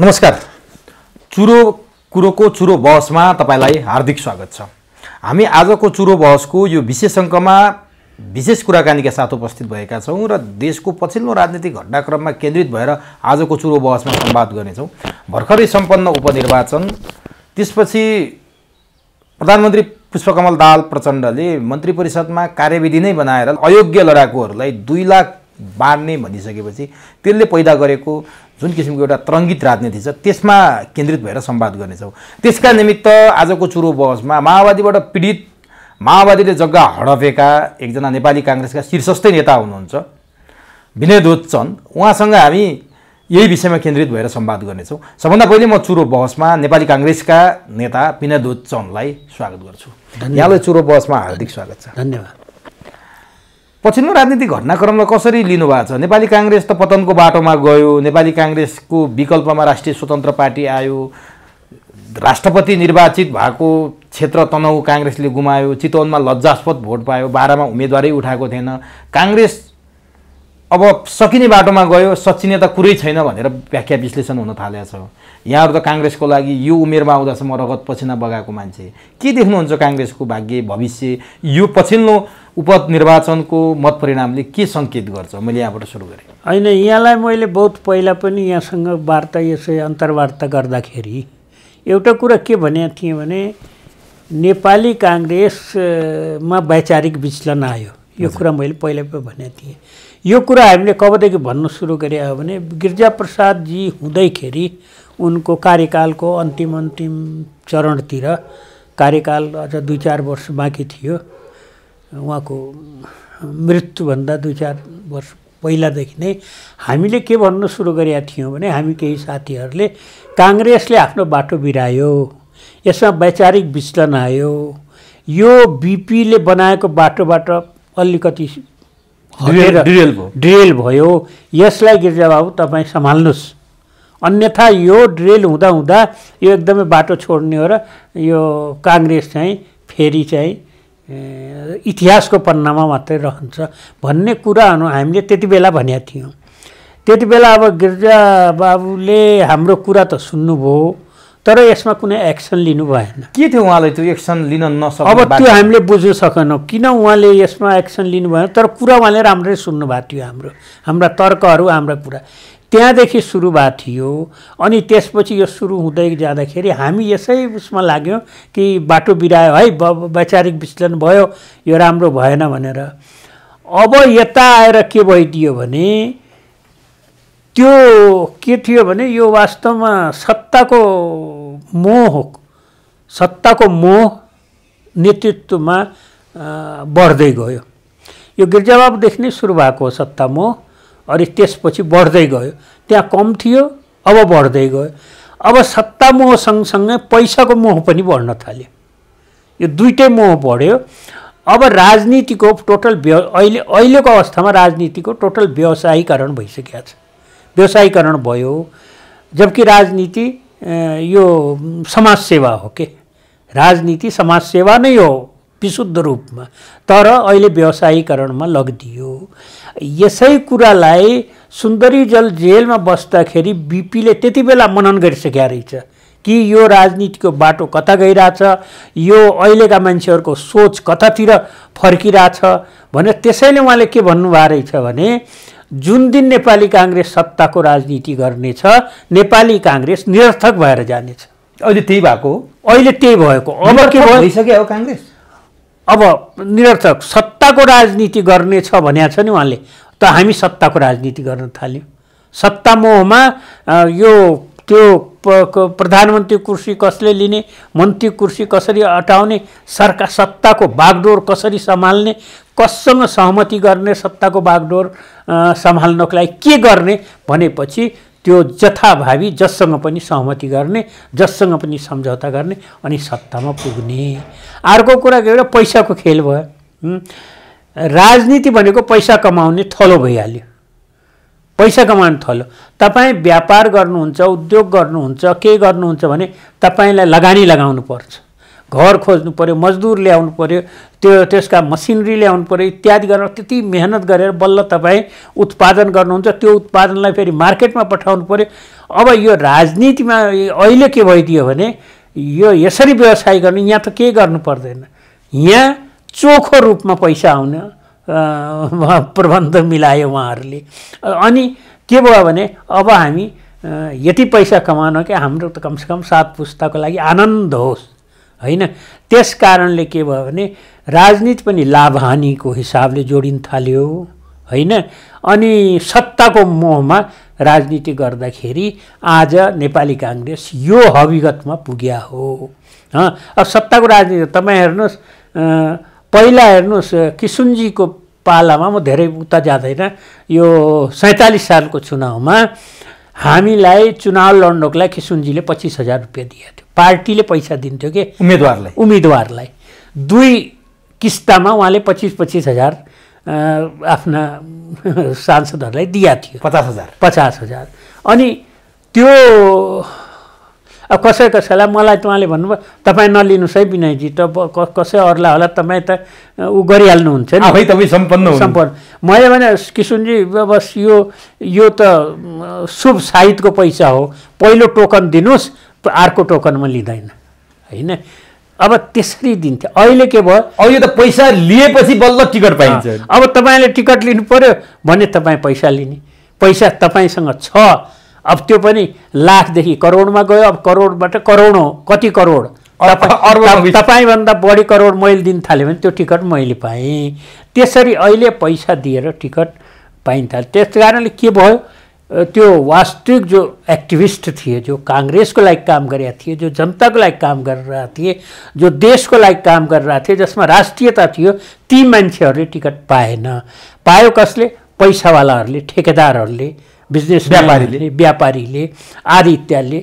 नमस्कार चुरो कुरोको चुरो बहसमा तपाईँलाई हार्दिक स्वागत छ हामी आजको चुरो बहसको यो विशेष अङ्कमा विशेष कुराकानीका साथ उपस्थित भएका छौँ र देशको पछिल्लो राजनीतिक घटनाक्रममा केन्द्रित भएर आजको चुरो बहसमा संवाद गर्नेछौँ भर्खरै सम्पन्न उपनिर्वाचन त्यसपछि प्रधानमन्त्री पुष्पकमल दाल प्रचण्डले मन्त्री परिषदमा कार्यविधि नै बनाएर अयोग्य लडाकुहरूलाई दुई लाख बाँड्ने भनिसकेपछि त्यसले पैदा गरेको जुन किसिमको एउटा तरङ्गित राजनीति छ त्यसमा केन्द्रित भएर सम्वाद गर्नेछौँ त्यसका निमित्त आजको चुरो बहसमा माओवादीबाट पीडित माओवादीले जग्गा हडपेका एकजना नेपाली काङ्ग्रेसका शीर्षस्थै नेता हुनुहुन्छ विनय दोध चन्द उहाँसँग हामी यही विषयमा केन्द्रित भएर सम्वाद गर्नेछौँ सबभन्दा पहिले म चुरो बहसमा नेपाली काङ्ग्रेसका नेता विनय दोध चन्दलाई स्वागत गर्छु यहाँलाई चुरो बहसमा हार्दिक स्वागत छ धन्यवाद पछिल्लो राजनीतिक घटनाक्रमलाई कसरी लिनुभएको छ नेपाली काङ्ग्रेस त पतनको बाटोमा गयो नेपाली काङ्ग्रेसको विकल्पमा राष्ट्रिय स्वतन्त्र पार्टी आयो राष्ट्रपति निर्वाचित भएको क्षेत्र तनहु काङ्ग्रेसले गुमायो चितवनमा लज्जास्पद भोट पायो बाह्रमा उम्मेदवारै उठाएको थिएन काङ्ग्रेस अब सकिने बाटोमा गयो सचिने त कुरै छैन भनेर व्याख्या विश्लेषण हुन थालेको छ यहाँहरू त काङ्ग्रेसको लागि यो उमेरमा आउँदासम्म रगत पसिना बगाएको मान्छे के देख्नुहुन्छ काङ्ग्रेसको भाग्य भविष्य यो पछिल्लो उपनिर्वाचनको मतपरिणामले के सङ्केत गर्छ मैले यहाँबाट सुरु गरेँ होइन यहाँलाई मैले बहुत पहिला पनि यहाँसँग वार्ता यसै अन्तर्वार्ता गर्दाखेरि एउटा कुरा के भनेको थिएँ भने नेपाली काङ्ग्रेसमा वैचारिक विचलन आयो यो कुरा मैले पहिला पनि भनेको थिएँ यो कुरा हामीले कबदेखि भन्नु सुरु गरे हो भने गिरिजाप्रसादजी हुँदैखेरि उनको कार्यकालको अन्तिम अन्तिम चरणतिर कार्यकाल अझ दुई चार वर्ष बाँकी थियो उहाँको मृत्युभन्दा दुई चार वर्ष पहिलादेखि नै हामीले के भन्नु सुरु गरेका थियौँ भने हामी केही साथीहरूले काङ्ग्रेसले आफ्नो बाटो बिरायो यसमा वैचारिक विचलन आयो यो बिपीले बनाएको बाटोबाट अलिकति ड्रेल भयो यसलाई गिर्जाबाबु तपाईँ सम्हाल्नुहोस् अन्यथा यो ड्रेल हुँदा हुँदा यो एकदमै बाटो छोड्ने हो र यो काङ्ग्रेस चाहिँ फेरि चाहिँ इतिहासको पन्नामा मात्रै रहन्छ भन्ने कुराहरू हामीले त्यति बेला भनेका थियौँ त्यति बेला अब गिर्जा बाबुले हाम्रो कुरा त सुन्नुभयो तर यसमा कुनै एक्सन लिनु भएन के थियो उहाँले त्यो एक्सन लिन नसक्नु अब त्यो हामीले बुझ्न सकेनौँ किन उहाँले यसमा एक्सन लिनुभएन तर कुरा उहाँले राम्रै सुन्नुभएको थियो हाम्रो हाम्रा तर्कहरू हाम्रा कुरा त्यहाँदेखि सुरु भएको थियो अनि त्यसपछि यो सुरु हुँदै जाँदाखेरि हामी यसै उसमा लाग्यौँ कि बाटो बिरायो है वैचारिक विश्लेषण भयो यो राम्रो भएन भनेर अब यता आएर के भइदियो भने त्यो के थियो भने यो वास्तवमा सत्ताको मोह हो सत्ताको मोह नेतृत्वमा बढ्दै गयो यो गिर्जाबाबुदेखि नै सुरु भएको हो सत्ता मोह अनि त्यसपछि बढ्दै गयो त्यहाँ कम थियो अब बढ्दै गयो अब सत्ता मोह सँगसँगै पैसाको मोह पनि बढ्न थाल्यो यो दुइटै मोह बढ्यो अब राजनीतिको टोटल व्य अहिले अहिलेको अवस्थामा राजनीतिको टोटल व्यवसायीकरण भइसकेको छ व्यवसायीकरण भयो जबकि राजनीति यो समाजसेवा हो के राजनीति समाजसेवा नै हो विशुद्ध रूपमा तर अहिले व्यवसायीकरणमा लगिदियो यसै कुरालाई सुन्दरी जल जेलमा बस्दाखेरि बिपीले त्यति बेला मनन गरिसकेका रहेछ कि यो राजनीतिको बाटो कता गइरहेछ यो अहिलेका मान्छेहरूको सोच कतातिर फर्किरहेछ भनेर त्यसैले उहाँले के भन्नुभएको रहेछ भने जुन दिन नेपाली काङ्ग्रेस सत्ताको राजनीति गर्नेछ नेपाली काङ्ग्रेस निरर्थक भएर जानेछ अहिले त्यही भएको अहिले त्यही भएको अब के भइसक्यो काङ्ग्रेस अब निरर्थक सत् सत्ताको राजनीति गर्नेछ भने छ नि उहाँले त हामी सत्ताको राजनीति गर्न थाल्यौँ सत्ता मोहमा यो त्यो प्रधानमन्त्री कुर्सी कसले लिने मन्त्री कुर्सी कसरी अटाउने सरकार सत्ताको बागडोर कसरी सम्हाल्ने कससँग सहमति गर्ने सत्ताको बागडोर सम्हाल्नको लागि के गर्ने भनेपछि त्यो जथाभावी जससँग पनि सहमति गर्ने जससँग पनि सम्झौता गर्ने अनि सत्तामा पुग्ने अर्को कुरा के पैसाको खेल भयो राजनीति भनेको पैसा कमाउने थलो भइहाल्यो पैसा कमाउने थलो तपाईँ व्यापार गर्नुहुन्छ उद्योग गर्नुहुन्छ के गर्नुहुन्छ भने तपाईँलाई लगानी लगाउनु पर्छ घर खोज्नु पऱ्यो मजदुर ल्याउनु पऱ्यो त्यो त्यसका मसिनरी ल्याउनु पऱ्यो इत्यादि गरेर त्यति मेहनत गरेर बल्ल तपाईँ उत्पादन गर्नुहुन्छ त्यो उत्पादनलाई फेरि मार्केटमा पठाउनु पऱ्यो अब यो राजनीतिमा अहिले के भइदियो भने यो यसरी व्यवसाय गर्ने यहाँ त केही गर्नु पर्दैन यहाँ चोखो रूपमा पैसा आउन प्रबन्ध मिलायो उहाँहरूले अनि के भयो भने अब हामी यति पैसा कमाउन कि हाम्रो त कमसेकम सात पुस्ताको लागि आनन्द होस् होइन त्यस कारणले के भयो भने राजनीति पनि लाभहानीको हिसाबले जोडिन थाल्यो होइन अनि सत्ताको मोहमा राजनीति गर्दाखेरि आज नेपाली काङ्ग्रेस यो हविगतमा पुग्या हो अब सत्ताको राजनीति तपाईँ हेर्नुहोस् पहिला हेर्नुहोस् किसुनजीको पालामा म धेरै उता जाँदैन यो सैँतालिस सालको चुनावमा हामीलाई चुनाव लड्नको लागि किसुनजीले पच्चिस हजार रुपियाँ दिएको थियो पार्टीले पैसा दिन्थ्यो कि उम्मेदवारलाई उम्मेदवारलाई दुई किस्तामा उहाँले पच्चिस पच्चिस हजार आफ्ना सांसदहरूलाई दिएको थियो पचास हजार पचास हजार अनि त्यो अब कसै कसैलाई मलाई उहाँले भन्नुभयो तपाईँ नलिनुहोस् है विनयजी त कसै अरूलाई होला तपाईँ त ऊ गरिहाल्नुहुन्छ नि तपाईँ सम्पन्न सम्पन्न मैले भने किसुनजी अब यो यो त शुभ साहित्यको पैसा हो पहिलो टोकन दिनुहोस् अर्को टोकनमा लिँदैन होइन अब त्यसरी दिन्थ्यो अहिले के भयो अहिले त पैसा लिएपछि बल्ल टिकट पाइन्छ अब तपाईँले टिकट लिनु पऱ्यो भने तपाईँ पैसा लिने पैसा तपाईँसँग छ अब त्यो पनि लाखदेखि करोडमा गयो अब करोडबाट करोडौँ कति करोड तपाईँभन्दा बढी करोड मैले दिन थालेँ भने त्यो टिकट मैले पाएँ त्यसरी अहिले पैसा दिएर टिकट पाइन थाल्यो त्यस कारणले के भयो त्यो वास्तविक जो एक्टिभिस्ट थिए जो काङ्ग्रेसको लागि काम गरेका थिए जो जनताको लागि काम गरेर थिए जो देशको लागि काम गरेर थिए जसमा राष्ट्रियता थियो ती मान्छेहरूले टिकट पाएन पायो कसले पैसावालाहरूले ठेकेदारहरूले बिजनेस व्यापारीले व्यापारीले आदित्यले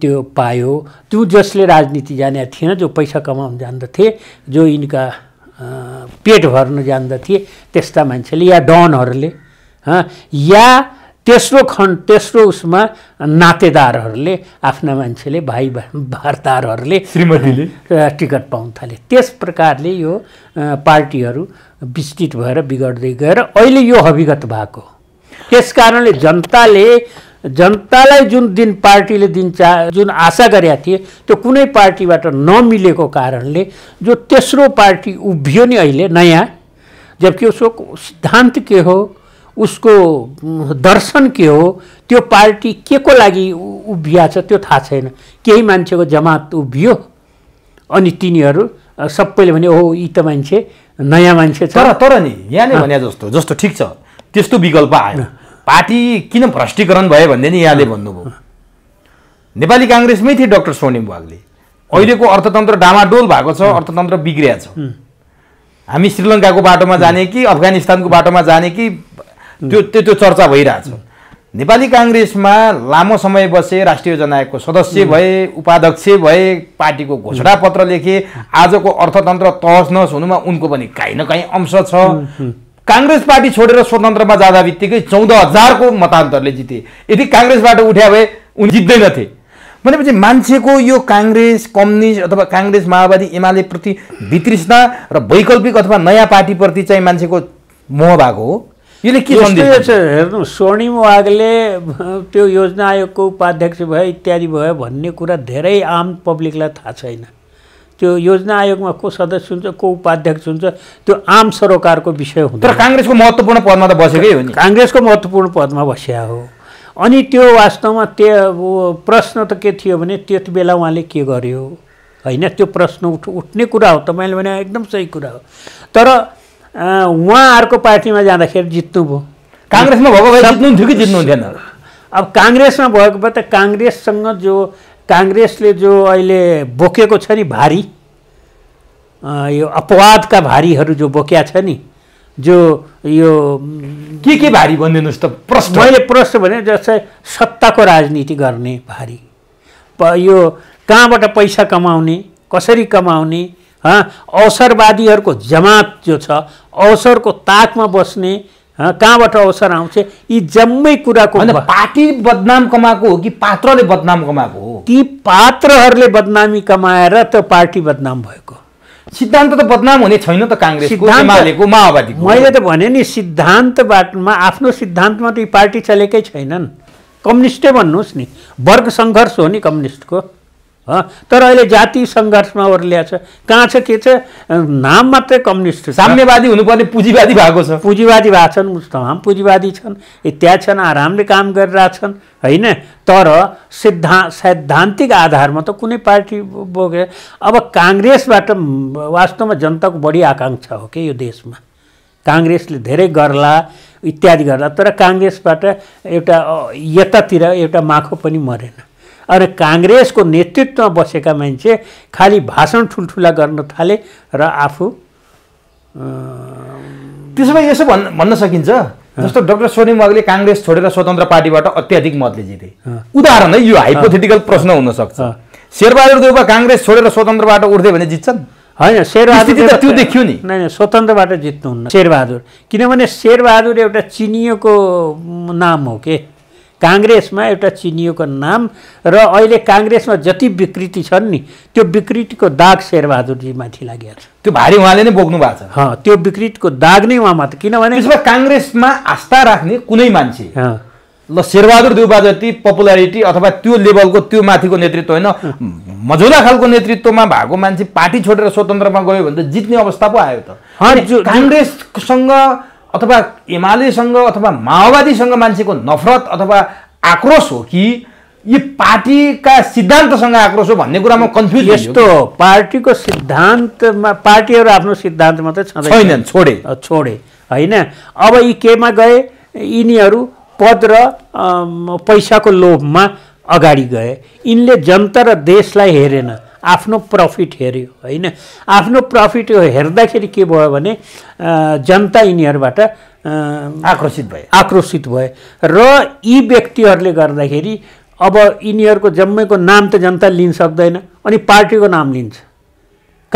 त्यो पायो त्यो जसले राजनीति जाने थिएन जो पैसा कमाउन जान्दथे जो यिनका पेट भर्न जान्दथे त्यस्ता मान्छेले या डनहरूले या तेस्रो खण्ड तेस्रो उसमा नातेदारहरूले आफ्ना मान्छेले भाइ भारदारहरूले श्रीमतीले टिकट पाउन थाले त्यस प्रकारले यो पार्टीहरू विस्तृत भएर बिगड्दै गएर अहिले यो हविगत भएको त्यस कारणले जनताले जनतालाई जुन दिन पार्टीले दिन चा जुन आशा गरेका थिए त्यो कुनै पार्टीबाट नमिलेको कारणले जो तेस्रो पार्टी उभियो नि अहिले नयाँ जबकि उसको सिद्धान्त के हो उसको दर्शन के हो त्यो पार्टी के को लागि उभिया छ त्यो थाहा छैन केही मान्छेको जमात उभियो अनि तिनीहरू सबैले भने हो यी त मान्छे नयाँ मान्छे छ तर तर नि यहाँले भने जस्तो जस्तो ठिक छ त्यस्तो विकल्प आएन पार्टी किन भ्रष्टीकरण भयो भन्दै नि यहाँले भन्नुभयो नेपाली काङ्ग्रेसमै थिए डक्टर स्वर्णिम वागले अहिलेको अर्थतन्त्र डामाडोल भएको छ अर्थतन्त्र बिग्रिया छ हामी श्रीलङ्काको बाटोमा जाने कि अफगानिस्तानको बाटोमा जाने कि त्यो त्यो त्यो चर्चा भइरहेछ नेपाली काङ्ग्रेसमा लामो समय बसे राष्ट्रिय जनायकको सदस्य भए उपाध्यक्ष भए पार्टीको घोषणा पत्र लेखे आजको अर्थतन्त्र तहस नहस हुनुमा उनको पनि काहीँ न काहीँ अंश छ काङ्ग्रेस पार्टी छोडेर स्वतन्त्रमा जाँदा बित्तिकै चौध हजारको मतान्तरले जिते यदि काङ्ग्रेसबाट उठ्या भए उनी जित्दैनथे भनेपछि मान्छेको यो काङ्ग्रेस कम्युनिस्ट अथवा काङ्ग्रेस माओवादी एमालेप्रति वितृष्णा र वैकल्पिक अथवा नयाँ पार्टीप्रति चाहिँ मान्छेको मोह भएको हो यसले के हेर्नु स्वर्णिम वागले त्यो योजना आयोगको उपाध्यक्ष भयो इत्यादि भयो भन्ने कुरा धेरै आम पब्लिकलाई थाहा छैन त्यो योजना आयोगमा को सदस्य हुन्छ को उपाध्यक्ष हुन्छ त्यो आम सरोकारको विषय हुन्छ तर काङ्ग्रेसको महत्त्वपूर्ण पदमा त बसेकै हो नि काङ्ग्रेसको महत्त्वपूर्ण पदमा बस्या हो अनि त्यो वास्तवमा त्यो प्रश्न त के थियो भने त्यति बेला उहाँले के गर्यो होइन त्यो प्रश्न उठ उठ्ने कुरा हो तपाईँले भने एकदम सही कुरा हो तर उहाँ अर्को पार्टीमा जाँदाखेरि जित्नुभयो काङ्ग्रेसमा भएको भए जित्नुहुन्थ्यो कि जित्नुहुन्थेन अब काङ्ग्रेसमा भएको भए त काङ्ग्रेससँग जो काङ्ग्रेसले जो अहिले बोकेको छ नि भारी यो अपवादका भारीहरू जो बोक्या छ नि जो यो के के भारी भनिदिनुहोस् त प्रश्न मैले प्रश्न भने जस्तै सत्ताको राजनीति गर्ने भारी यो कहाँबाट पैसा कमाउने कसरी कमाउने अवसरवादीहरूको जमात जो छ अवसरको ताकमा बस्ने कहाँबाट अवसर आउँछ यी जम्मै कुराको पार्टी बदनाम कमाएको हो कि पात्रले बदनाम कमाएको हो ती पात्रहरूले बदनामी कमाएर त पार्टी बदनाम भएको सिद्धान्त त बदनाम हुने छैन त काङ्ग्रेस माओवादी मैले त भने नि सिद्धान्तबाटमा आफ्नो सिद्धान्तमा त यी पार्टी चलेकै छैनन् कम्युनिस्टै भन्नुहोस् नि वर्ग सङ्घर्ष हो नि कम्युनिस्टको तर अहिले जाति सङ्घर्षमा ओर ल्याएको छ कहाँ छ के छ नाम मात्रै कम्युनिस्ट साम्यवादी हुनुपर्ने पुँजीवादी भएको छ पुँजीवादी भएको छन् तमाम पुँजीवादी छन् इत्यादि छन् आरामले काम गरिरहेछन् होइन तर सिद्धा सैद्धान्तिक आधारमा त कुनै पार्टी बोके अब काङ्ग्रेसबाट वास्तवमा जनताको बढी आकाङ्क्षा हो कि यो देशमा काङ्ग्रेसले धेरै गर्ला इत्यादि गर्ला तर काङ्ग्रेसबाट एउटा यतातिर एउटा माखो पनि मरेन अरे काङ्ग्रेसको नेतृत्वमा बसेका मान्छे खालि भाषण ठुल्ठुला गर्न थाले र आफू त्यसो भए यसो भन् भन्न सकिन्छ जस्तो डक्टर सोनी मगले काङ्ग्रेस छोडेर स्वतन्त्र पार्टीबाट अत्याधिक मतले जिते उदाहरण है यो हाइपोथेटिकल प्रश्न हुनसक्छ शेरबहादुर देउवा काङ्ग्रेस छोडेर स्वतन्त्रबाट उठ्दै भने जित्छन् होइन शेरबहादुर त्यो देखियो नि नै स्वतन्त्रबाट जित्नुहुन्न शेरबहादुर किनभने शेरबहादुर एउटा चिनिएको नाम हो के काङ्ग्रेसमा एउटा चिनिएको नाम र अहिले काङ्ग्रेसमा जति विकृति छन् नि त्यो विकृतिको दाग शेरबहादुरजीमाथि लागेको छ त्यो भारी उहाँले नै बोक्नु भएको छ त्यो विकृतिको दाग नै उहाँमा त किनभने यसमा काङ्ग्रेसमा आस्था राख्ने कुनै मान्छे ल शेरबहादुर देउबा जति पपुलारिटी अथवा त्यो लेभलको त्यो माथिको नेतृत्व होइन मझुला खालको नेतृत्वमा भएको मान्छे पार्टी छोडेर स्वतन्त्रमा गयो भने त जित्ने अवस्था पो आयो त काङ्ग्रेससँग अथवा एमालेसँग अथवा माओवादीसँग मान्छेको नफरत अथवा आक्रोश हो कि यो पार्टीका सिद्धान्तसँग आक्रोश हो भन्ने कुरामा कन्फ्युज यस्तो पार्टीको सिद्धान्तमा पार्टीहरू आफ्नो सिद्धान्त मात्रै छैनन् छोडे छोडे होइन अब यी केमा गए यिनीहरू पद र पैसाको लोभमा अगाडि गए यिनले जनता र देशलाई हेरेन आफ्नो प्रफिट हेऱ्यो होइन आफ्नो प्रफिट हेर्दाखेरि के भयो भने जनता यिनीहरूबाट आकर्षित भयो आक्रोशित भयो र यी व्यक्तिहरूले गर्दाखेरि अब यिनीहरूको जम्मैको नाम त जनता लिन सक्दैन अनि पार्टीको नाम लिन्छ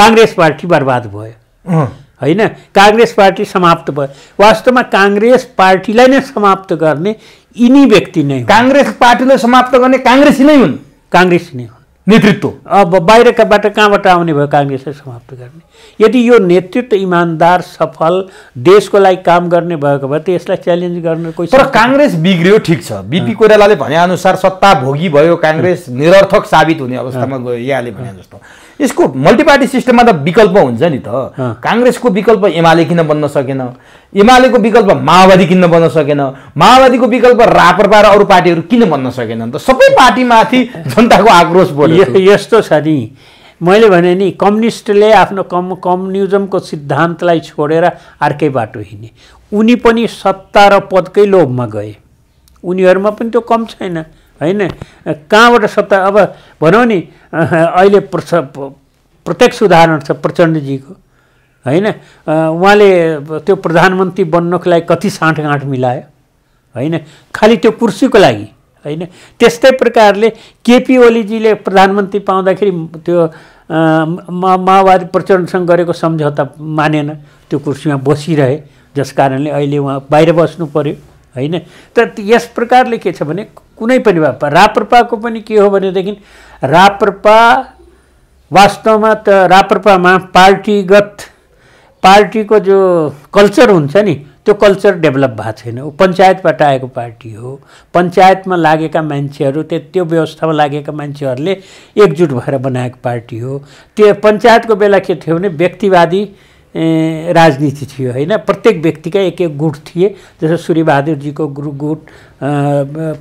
काङ्ग्रेस पार्टी बर्बाद भयो होइन काङ्ग्रेस पार्टी समाप्त भयो वास्तवमा काङ्ग्रेस पार्टीलाई नै समाप्त गर्ने यिनी व्यक्ति नै काङ्ग्रेस पार्टीलाई समाप्त गर्ने काङ्ग्रेसी नै हुन् काङ्ग्रेसी नै हुन् नेतृत्व अब बाहिरकाबाट कहाँबाट आउने भयो काङ्ग्रेसलाई समाप्त गर्ने यदि यो नेतृत्व इमान्दार सफल देशको लागि काम गर्ने भएको भए त यसलाई च्यालेन्ज गर्न कोही तर काङ्ग्रेस बिग्रियो ठिक छ बिपी कोइरालाले भनेअनुसार सत्ता भोगी भयो काङ्ग्रेस निरर्थक साबित हुने अवस्थामा गयो यहाँले भने जस्तो यसको मल्टिपार्टी सिस्टममा त विकल्प हुन्छ नि त काङ्ग्रेसको विकल्प एमाले किन बन्न सकेन एमालेको विकल्प माओवादी किन बन्न सकेन माओवादीको विकल्प राप्रपा र अरू पार्टीहरू किन बन्न सकेन त सबै पार्टीमाथि जनताको आक्रोश बढ्यो यस्तो छ नि मैले भने नि कम्युनिस्टले आफ्नो कम कम्युनिजमको सिद्धान्तलाई छोडेर अर्कै बाटो हिँडे उनी पनि सत्ता र पदकै लोभमा गए उनीहरूमा पनि त्यो कम छैन होइन कहाँबाट सत्ता अब भनौँ नि अहिले प्रत्यक्ष उदाहरण छ प्रचण्डजीको होइन उहाँले त्यो प्रधानमन्त्री बन्नको लागि कति साँठगाँठ मिलायो होइन खालि त्यो कुर्सीको लागि होइन त्यस्तै प्रकारले केपी ओलीजीले प्रधानमन्त्री पाउँदाखेरि त्यो माओवादी प्रचण्डसँग गरेको सम्झौता मानेन त्यो कुर्सीमा बसिरहे जस कारणले अहिले उहाँ बाहिर बस्नु पऱ्यो होइन तर यस प्रकारले के छ भने कुनै पनि राप्रपाको पनि के हो भनेदेखि राप्रपा वास्तवमा त राप्रपामा पार्टीगत पार्टीको जो कल्चर हुन्छ नि त्यो कल्चर डेभलप भएको छैन ऊ पञ्चायतबाट आएको पार्टी हो पञ्चायतमा लागेका मान्छेहरू त्यो त्यो व्यवस्थामा लागेका मान्छेहरूले एकजुट भएर बनाएको पार्टी हो त्यो पञ्चायतको बेला के थियो भने व्यक्तिवादी राजनीति थियो होइन प्रत्येक व्यक्तिका एक एक गुट थिए जस्तो सूर्यबहादुरजीको गुरु गुट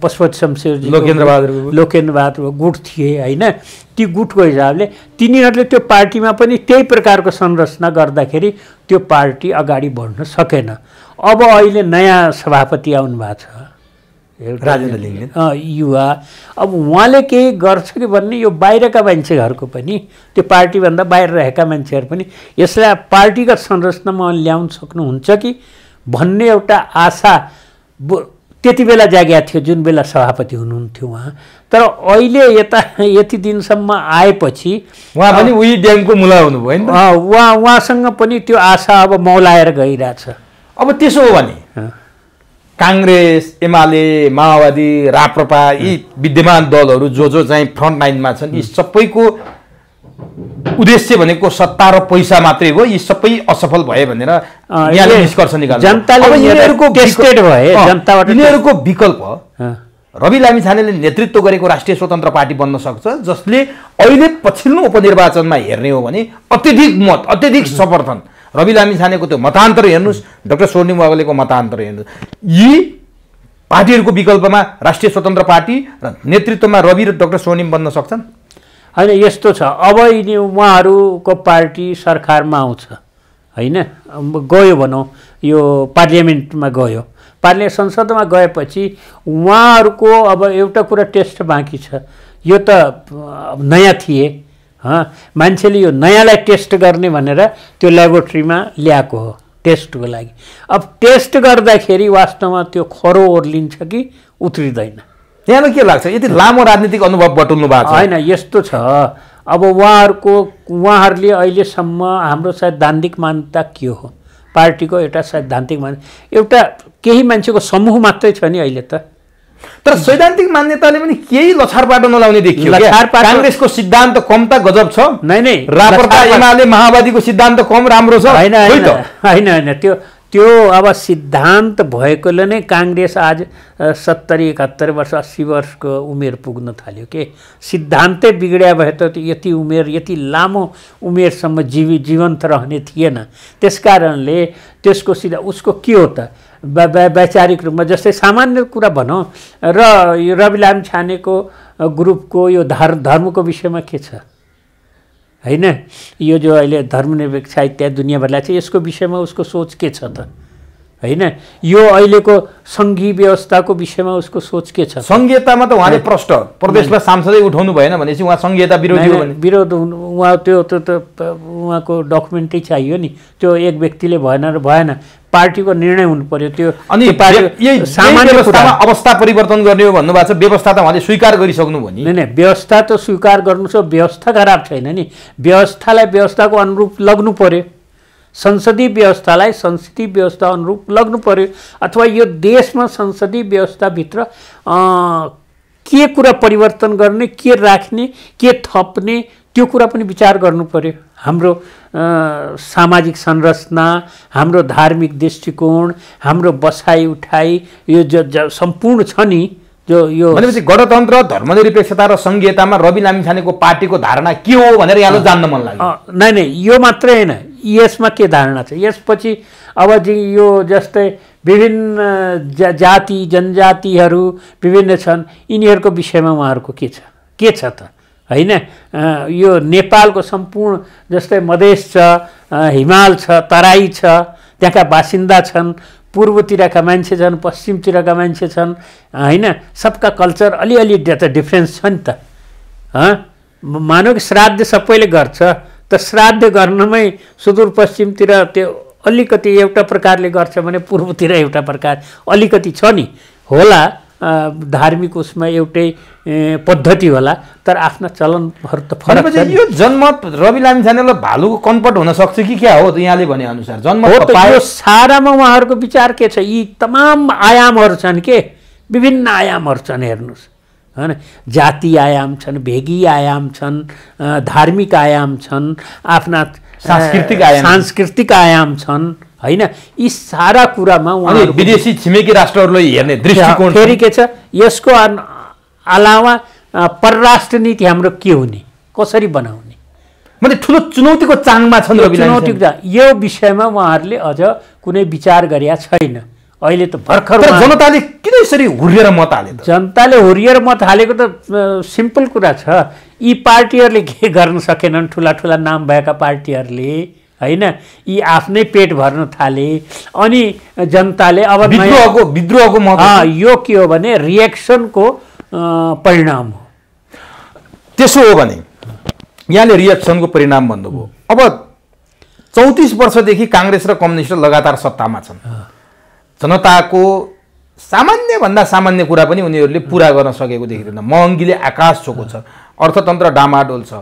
पशुपत शमशेरजी लोकेन्द्रबहादुर लोकेन्द्रबहादुर गुट थिए होइन ती गुटको हिसाबले तिनीहरूले त्यो पार्टीमा पनि त्यही प्रकारको संरचना गर्दाखेरि त्यो पार्टी अगाडि बढ्न सकेन अब अहिले नयाँ सभापति आउनु भएको छ राजेन्द्र लिङ्गदेन युवा अब उहाँले केही गर्छ कि भन्ने यो बाहिरका मान्छेहरूको पनि त्यो पार्टीभन्दा बाहिर रहेका मान्छेहरू पनि यसलाई पार्टीगत संरचनामा ल्याउन सक्नुहुन्छ कि भन्ने एउटा आशा त्यति बेला जाग्या थियो जुन बेला सभापति हुनुहुन्थ्यो उहाँ तर अहिले यता यति दिनसम्म आएपछि उहाँ पनि उही ड्याङको मुला हुनुभयो उहाँ उहाँसँग पनि त्यो आशा अब मौलाएर गइरहेछ अब त्यसो हो भने काङ्ग्रेस एमाले माओवादी राप्रपा यी विद्यमान दलहरू जो जो चाहिँ फ्रन्ट लाइनमा छन् यी सबैको उद्देश्य भनेको सत्ता र पैसा मात्रै हो यी सबै असफल भए भनेर यहाँले निष्कर्ष निकाल्नुहरूको विकल्प रवि लामिछानेले नेतृत्व गरेको राष्ट्रिय स्वतन्त्र पार्टी बन्न सक्छ जसले अहिले पछिल्लो उपनिर्वाचनमा हेर्ने हो भने अत्यधिक मत अत्यधिक समर्थन रवि लामी छानेको त्यो मतान्तर हेर्नुहोस् डक्टर स्वर्णिम वागलेको मतान्तर हेर्नुहोस् यी पार्टीहरूको विकल्पमा राष्ट्रिय स्वतन्त्र पार्टी र नेतृत्वमा रवि र डक्टर स्वर्णिम बन्न सक्छन् होइन यस्तो छ अब यिनी उहाँहरूको पार्टी सरकारमा आउँछ होइन गयो भनौँ यो पार्लियामेन्टमा गयो पार्लिया संसदमा गएपछि उहाँहरूको अब एउटा कुरा टेस्ट बाँकी छ यो त नयाँ थिए मान्छेले यो नयाँलाई टेस्ट गर्ने भनेर त्यो ल्याबोरेटरीमा ल्याएको हो टेस्टको लागि अब टेस्ट गर्दाखेरि वास्तवमा त्यो खरो ओर्लिन्छ कि उत्रिँदैन यहाँ के लाग्छ यति लामो राजनीतिक अनुभव बटुल्नु भएको होइन यस्तो छ अब उहाँहरूको उहाँहरूले अहिलेसम्म हाम्रो सैद्धान्तिक मान्यता के हो पार्टीको एउटा सैद्धान्तिक मान्यता एउटा केही मान्छेको समूह मात्रै छ नि अहिले त तर सैद्धान्तिक मान्यताले पनि केही लछारबाट नलाउने देखियो काङ्ग्रेसको सिद्धान्त कम त गजब छ नै नै राप्रपा एमाले महावादीको सिद्धान्त कम राम्रो छ होइन होइन होइन त्यो त्यो अब सिद्धान्त भएकोले नै काङ्ग्रेस आज सत्तरी एकहत्तर वर्ष अस्सी वर्षको उमेर पुग्न थाल्यो के सिद्धान्तै बिग्रिया भए त यति उमेर यति लामो उमेरसम्म जीवी जीवन्त रहने थिएन त्यस कारणले त्यसको सिद्धा उसको के हो त वैचारिक रूपमा जस्तै सामान्य कुरा भनौँ र यो रविलाम छानेको ग्रुपको यो धर्म धर्मको विषयमा के छ होइन यो जो अहिले धर्मनिरपेक्ष इत्यादि दुनियाँभरलाई चाहिँ यसको विषयमा उसको सोच के छ त होइन यो अहिलेको सङ्घीय व्यवस्थाको विषयमा उसको सोच के छ सङ्घीयतामा त उहाँले प्रष्ट प्रदेशमा सांसदै उठाउनु भएन भनेपछि उहाँ सङ्घीयता विरोधी हो विरोध हुनु उहाँ त्यो त्यो त उहाँको डकुमेन्टै चाहियो नि त्यो एक व्यक्तिले भएन र भएन पार्टीको निर्णय हुनु पर्यो त्यो अनि सामान्य अवस्था परिवर्तन गर्ने हो भन्नुभएको छ व्यवस्था त उहाँले स्वीकार भयो नि होइन व्यवस्था त स्वीकार गर्नु छ व्यवस्था खराब छैन नि व्यवस्थालाई व्यवस्थाको अनुरूप लग्नु पर्यो संसदीय व्यवस्थालाई संसदीय व्यवस्था अनुरूप लग्नु पर्यो अथवा यो देशमा संसदीय व्यवस्थाभित्र के कुरा परिवर्तन गर्ने के राख्ने के थप्ने त्यो कुरा पनि विचार गर्नु पर्यो हाम्रो सामाजिक संरचना हाम्रो धार्मिक दृष्टिकोण हाम्रो बसाइ उठाइ यो जो सम्पूर्ण छ नि जो यो भनेपछि गणतन्त्र धर्मनिरपेक्षता र सङ्घीयतामा रवि लामिछानेको पार्टीको धारणा के हो भनेर यहाँलाई जान्न मन लाग्यो नै नै यो मात्रै होइन यसमा के धारणा छ यसपछि अब यो जस्तै विभिन्न जाति जनजातिहरू विभिन्न छन् यिनीहरूको विषयमा उहाँहरूको के छ के छ त होइन यो नेपालको सम्पूर्ण जस्तै मधेस छ हिमाल छ तराई छ त्यहाँका बासिन्दा छन् पूर्वतिरका मान्छे छन् पश्चिमतिरका मान्छे छन् होइन सबका कल्चर अलिअलि त डिफ्रेन्स छ नि त मानव श्राद्ध सबैले गर्छ त श्राद्ध गर्नमै सुदूरपश्चिमतिर त्यो अलिकति एउटा प्रकारले गर्छ भने पूर्वतिर एउटा प्रकार अलिकति छ नि होला धार्मिक उसमा एउटै पद्धति होला तर आफ्ना चलनहरू त फरक छ यो जन्म रवि लामिछानेलाई भालुको कम्फर्ट हुन सक्छ कि क्या हो यहाँले भने अनुसार जन्म हो यो सारामा उहाँहरूको विचार के छ यी तमाम आयामहरू छन् के विभिन्न आयामहरू छन् हेर्नुहोस् होइन जाति आयाम छन् भेगी आयाम छन् धार्मिक आयाम छन् आफ्ना सांस्कृतिक आयाम सांस्कृतिक आयाम छन् होइन यी सारा कुरामा उहाँ विदेशी छिमेकी राष्ट्रहरूलाई हेर्ने दृष्टिकोण फेरि के छ यसको अलावा परराष्ट्र नीति हाम्रो के हुने कसरी बनाउने मैले ठुलो चुनौतीको चाङमा छन् चुनौती यो विषयमा उहाँहरूले अझ कुनै विचार गरेका छैन अहिले त भर्खर जनताले किन यसरी हुर्रिएर मत हाले जनताले हुर्रिएर मत हालेको त सिम्पल कुरा छ यी पार्टीहरूले के गर्न सकेनन् ठुला ठुला नाम भएका पार्टीहरूले होइन यी आफ्नै पेट भर्न थाले अनि जनताले अब विद्रोहको विद्रोहको यो के हो भने रिएक्सनको परिणाम हो त्यसो हो भने यहाँले रिएक्सनको परिणाम भन्नुभयो अब चौतिस वर्षदेखि काङ्ग्रेस र कम्युनिस्ट लगातार सत्तामा छन् जनताको सामान्यभन्दा सामान्य कुरा पनि उनीहरूले पुरा गर्न सकेको देखिँदैन महँगीले आकाश छोएको छ अर्थतन्त्र डामाडोल छ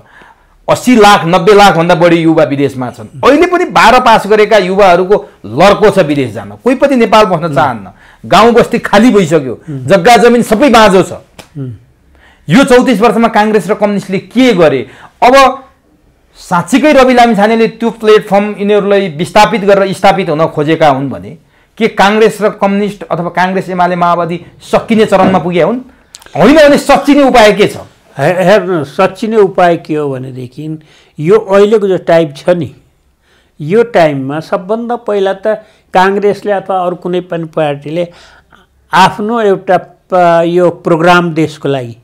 अस्सी लाख नब्बे लाखभन्दा बढी युवा विदेशमा छन् अहिले पनि बाह्र पास गरेका युवाहरूको लर्को छ विदेश जान कोही पनि नेपाल बस्न चाहन्न गाउँ बस्ती खाली भइसक्यो जग्गा जमिन सबै बाँझो छ यो चौतिस वर्षमा काङ्ग्रेस र कम्युनिस्टले के गरे अब साँच्चीकै रवि लामिछानेले त्यो प्लेटफर्म यिनीहरूलाई विस्थापित गरेर स्थापित हुन खोजेका हुन् भने के काङ्ग्रेस र कम्युनिस्ट अथवा काङ्ग्रेस एमाले माओवादी सकिने चरणमा पुगे हुन् होइन भने सचिने उपाय के छ हेर्नु सचिने उपाय के हो भनेदेखि यो अहिलेको जो टाइप छ नि यो टाइममा सबभन्दा पहिला त काङ्ग्रेसले अथवा अरू कुनै पनि पार्टीले आफ्नो एउटा यो प्रोग्राम देशको लागि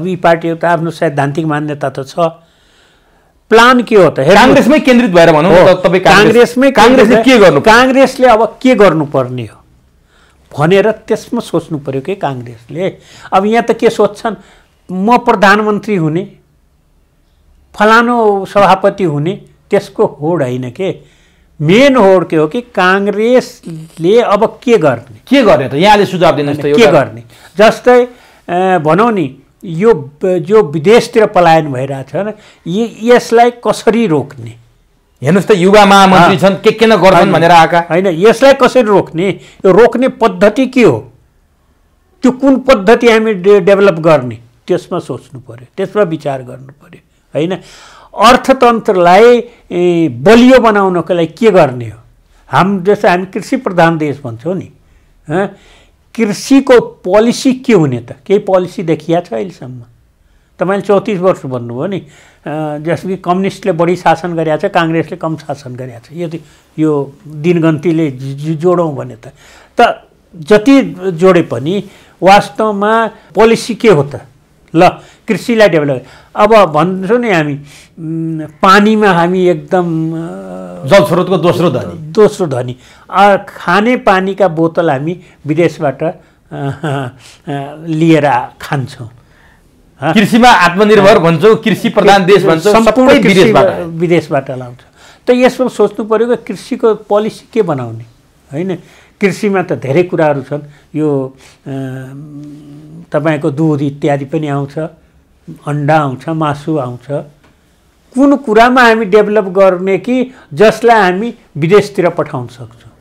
अब यी पार्टीहरू त आफ्नो सैद्धान्तिक मान्यता त छ प्लान के हो त काङ्ग्रेसमै केन्द्रित भएर भनौँ तपाईँ काङ्ग्रेसमै काङ्ग्रेसले के गर्नु काङ्ग्रेसले अब के गर्नुपर्ने हो भनेर त्यसमा सोच्नु पऱ्यो कि काङ्ग्रेसले अब यहाँ त के सोध्छन् म प्रधानमन्त्री हुने फलानु सभापति हुने त्यसको होड होइन के मेन होड के हो कि काङ्ग्रेसले अब के गर्ने के गर्ने त यहाँले सुझाव दिनुहोस् त के गर्ने जस्तै भनौँ नि यो जो विदेशतिर पलायन भइरहेको छ यसलाई कसरी रोक्ने हेर्नुहोस् त युवा महामन्त्री छन् के के गर्छन् भनेर आएका होइन यसलाई कसरी रोक्ने यो रोक्ने पद्धति के हो त्यो कुन पद्धति हामी डेभलप गर्ने त्यसमा सोच्नु पऱ्यो त्यसमा विचार गर्नु पऱ्यो होइन अर्थतन्त्रलाई बलियो बनाउनको लागि के गर्ने हो हाम जस्तो हामी कृषि प्रधान देश भन्छौँ नि कृषिको पोलिसी के हुने त केही पोलिसी देखिया छ अहिलेसम्म तपाईँले चौतिस वर्ष भन्नुभयो नि जस्तो कि कम्युनिस्टले बढी शासन गरेका छ काङ्ग्रेसले कम शासन गरेका छ यदि यो दिनगन्तीले जोडौँ भने त जति जोडे पनि वास्तवमा पोलिसी के हो त ल कृषिलाई डेभलप अब भन्छौँ नि हामी पानीमा हामी एकदम जलस्रोतको दोस्रो धनी दोस्रो धनी खाने पानीका बोतल हामी विदेशबाट लिएर खान्छौँ कृषिमा आत्मनिर्भर भन्छौँ कृषि प्रधान देश भन्छौँ विदेशबाट विदेशबाट लाउँछ त यसमा सोच्नु पऱ्यो कि कृषिको पोलिसी के बनाउने होइन कृषिमा त धेरै कुराहरू छन् यो तपाईँको दुध इत्यादि पनि आउँछ अन्डा आउँछ मासु आउँछ कुन कुरामा हामी डेभलप गर्ने कि जसलाई हामी विदेशतिर पठाउन सक्छौँ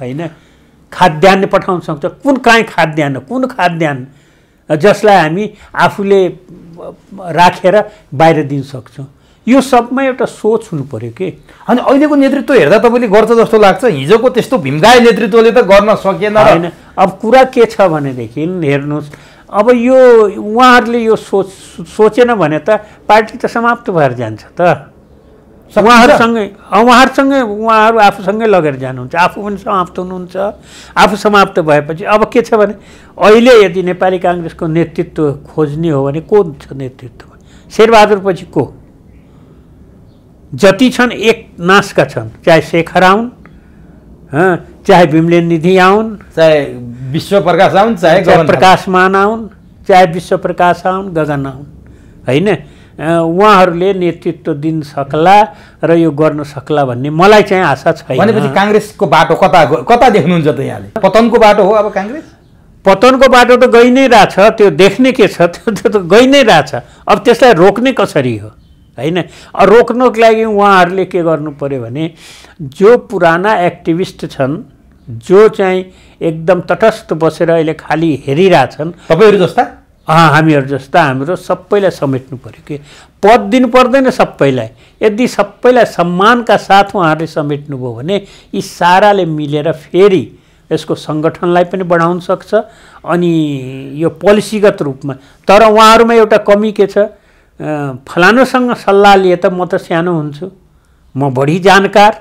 होइन खाद्यान्न पठाउन सक्छ कुन कहीँ खाद्यान्न कुन खाद्यान्न जसलाई हामी आफूले राखेर बाहिर दिन सक्छौँ यो सबमा एउटा सोच हुनु पऱ्यो कि अनि अहिलेको नेतृत्व हेर्दा तपाईँले गर्छ जस्तो लाग्छ हिजोको त्यस्तो भिमगाय नेतृत्वले त गर्न सकेन होइन अब कुरा के छ भनेदेखि हेर्नुहोस् अब यो उहाँहरूले यो सोच सोचेन भने त पार्टी त समाप्त भएर जान्छ त उहाँहरूसँगै उहाँहरूसँगै उहाँहरू आफूसँगै लगेर जानुहुन्छ आफू पनि समाप्त हुनुहुन्छ आफू समाप्त भएपछि अब के छ भने अहिले यदि नेपाली काङ्ग्रेसको नेतृत्व खोज्ने हो भने को छ नेतृत्व पछि को जति छन् एक नासका छन् चाहे शेखर आउन् चाहे भीमलेन निधि आउन् चाहे विश्व प्रकाश आउन् चाहे चाहे प्रकाश मान आउन् चाहे विश्व प्रकाश आउन् गगन आउन् होइन उहाँहरूले नेतृत्व दिन सक्ला र यो गर्न सक्ला भन्ने मलाई चाहिँ आशा छैन भनेपछि काङ्ग्रेसको बाटो कता कता देख्नुहुन्छ त यहाँले पतनको बाटो हो अब काङ्ग्रेस पतनको बाटो त गइ नै रहेछ त्यो देख्ने के छ त्यो त गइ नै रहेछ अब त्यसलाई रोक्ने कसरी हो होइन रोक्नको लागि उहाँहरूले के गर्नु पऱ्यो भने जो पुराना एक्टिभिस्ट छन् जो चाहिँ एकदम तटस्थ बसेर अहिले खालि हेरिरहेछन् तपाईँहरू जस्ता हामीहरू जस्ता हाम्रो सबैलाई समेट्नु पऱ्यो कि पद दिनु पर्दैन सबैलाई यदि सबैलाई सम्मानका साथ उहाँहरूले समेट्नुभयो भने यी साराले मिलेर फेरि यसको सङ्गठनलाई पनि बढाउन सक्छ अनि यो पोलिसीगत रूपमा तर उहाँहरूमा एउटा कमी के छ फलानुसँग सल्लाह लिए त म त सानो हुन्छु म बढी जानकार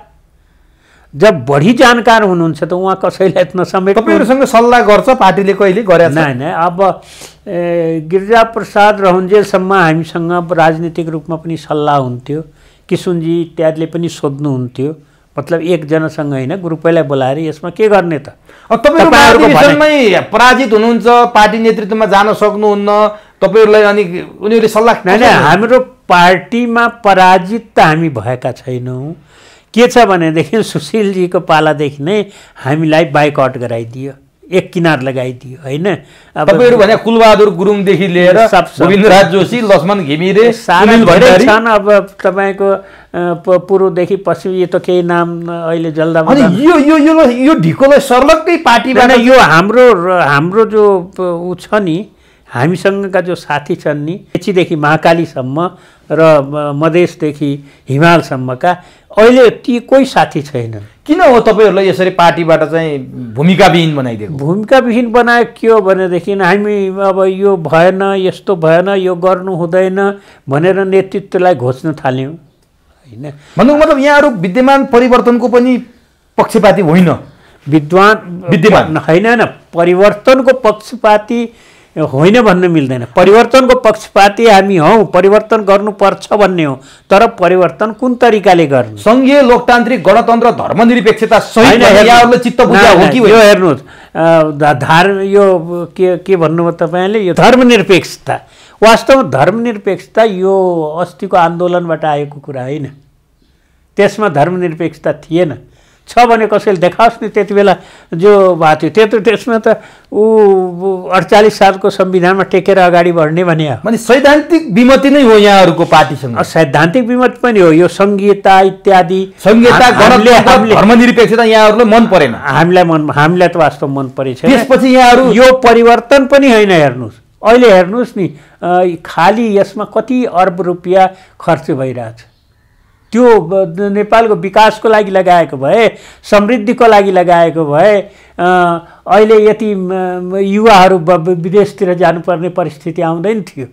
जब बढी जानकार हुनुहुन्छ त उहाँ कसैलाई नसमेट तपाईँहरूसँग सल्लाह गर्छ पार्टीले कहिले गरे नै नै अब गिरिजाप्रसाद रहन्जेलसम्म हामीसँग राजनीतिक रूपमा पनि सल्लाह हुन्थ्यो किसुनजी इत्यादिले पनि सोध्नुहुन्थ्यो मतलब एकजनासँग होइन ग्रुपैलाई बोलाएर यसमा के गर्ने त पराजित हुनुहुन्छ पार्टी नेतृत्वमा जान सक्नुहुन्न तपाईँहरूलाई अनि उनीहरूले सल्लाह होइन हाम्रो पार्टीमा पराजित त हामी भएका छैनौँ के छ भनेदेखि सुशीलजीको पालादेखि नै हामीलाई बाइकआउट गराइदियो एक किनार लगाइदियो होइन तपाईँहरू भने कुलबहादुर गुरुङदेखि लिएर गोविन्दराज जोशी लक्ष्मण घिमिरे छन् अब तपाईँको पूर्वदेखि पश्चिम यो त केही नाम अहिले जल्दा यो यो यो यो ढिकोलाई पार्टी भने यो हाम्रो हाम्रो जो ऊ छ नि हामीसँगका जो साथी छन् नि मेचीदेखि महाकालीसम्म र मधेसदेखि हिमालसम्मका अहिले ती कोही साथी छैनन् किन हो तपाईँहरूलाई यसरी पार्टीबाट चाहिँ भूमिकाविहीन बनाइदिएको भूमिकाविहीन बनायो के हो भनेदेखि हामी अब यो भएन यस्तो भएन यो गर्नु हुँदैन भनेर नेतृत्वलाई घोच्न थाल्यौँ होइन भन्नु मतलब यहाँहरू विद्यमान परिवर्तनको पनि पक्षपाती होइन विद्वान विद्यमान होइन होइन परिवर्तनको पक्षपाती होइन भन्नु मिल्दैन परिवर्तनको पक्षपाती हामी हौ परिवर्तन गर्नुपर्छ भन्ने हो तर परिवर्तन कुन तरिकाले गर्नु सङ्घीय लोकतान्त्रिक गणतन्त्र धर्मनिरपेक्षता चित्त यो हेर्नुहोस् धार यो के के भन्नुभयो तपाईँले यो धर्मनिरपेक्षता वास्तवमा धर्मनिरपेक्षता यो अस्तिको आन्दोलनबाट आएको कुरा होइन त्यसमा धर्मनिरपेक्षता थिएन छ भने कसैले देखाओस् नि त्यति बेला जो भएको थियो त्यत्रो त्यसमा त ऊ अडचालिस सालको संविधानमा टेकेर अगाडि बढ्ने भने भने सैद्धान्तिक विमति नै हो यहाँहरूको पार्टीसँग सैद्धान्तिक विमति पनि हो यो सङ्घीयता इत्यादि धर्मनिरपेक्षता यहाँहरूलाई मन परेन हामीलाई मन हामीलाई त वास्तव मन परेछ त्यसपछि यहाँहरू यो परिवर्तन पनि होइन हेर्नुहोस् अहिले हेर्नुहोस् नि खाली यसमा कति अर्ब रुपियाँ खर्च भइरहेछ त्यो नेपालको विकासको लागि लगाएको भए समृद्धिको लागि लगाएको भए अहिले यति युवाहरू विदेशतिर जानुपर्ने परिस्थिति आउँदैन थियो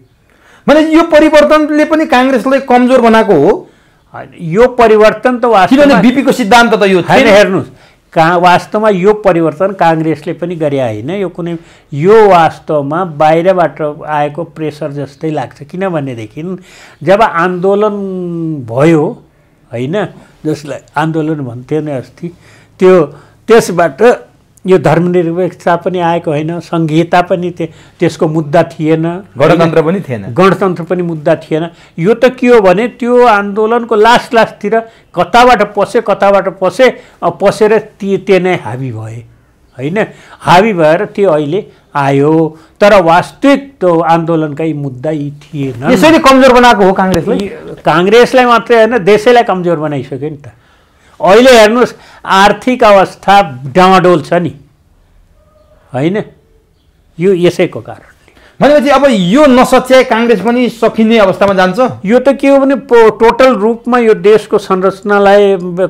भने यो परिवर्तनले पनि काङ्ग्रेसलाई कमजोर बनाएको हो यो परिवर्तन त वास्तवमा बिपीको सिद्धान्त त यो छैन हेर्नुहोस् कहाँ वास्तवमा यो परिवर्तन काङ्ग्रेसले पनि गरे होइन यो कुनै यो वास्तवमा बाहिरबाट आएको प्रेसर जस्तै लाग्छ किनभनेदेखि जब आन्दोलन भयो होइन जसलाई आन्दोलन भन्थ्यो नै अस्ति त्यो त्यसबाट यो धर्मनिरपेक्षता पनि आएको होइन सङ्घीयता पनि थिए त्यसको मुद्दा थिएन गणतन्त्र पनि थिएन गणतन्त्र पनि मुद्दा थिएन यो त के हो भने त्यो आन्दोलनको लास्ट लास्टतिर कताबाट पसे कताबाट पसे पसेर ती त्यही नै हाबी भए होइन हावी भएर त्यो अहिले आयो तर वास्तविक त्यो मुद्दा यी थिएन यसरी कमजोर बनाएको हो काङ्ग्रेसले काङ्ग्रेसलाई मात्रै होइन देशैलाई कमजोर बनाइसक्यो नि त अहिले हेर्नुहोस् आर्थिक अवस्था डाँडोल छ नि होइन यो यसैको कारण भनेपछि अब यो नसच्याए काङ्ग्रेस पनि सकिने अवस्थामा जान्छ यो त के हो भने टोटल रूपमा यो देशको संरचनालाई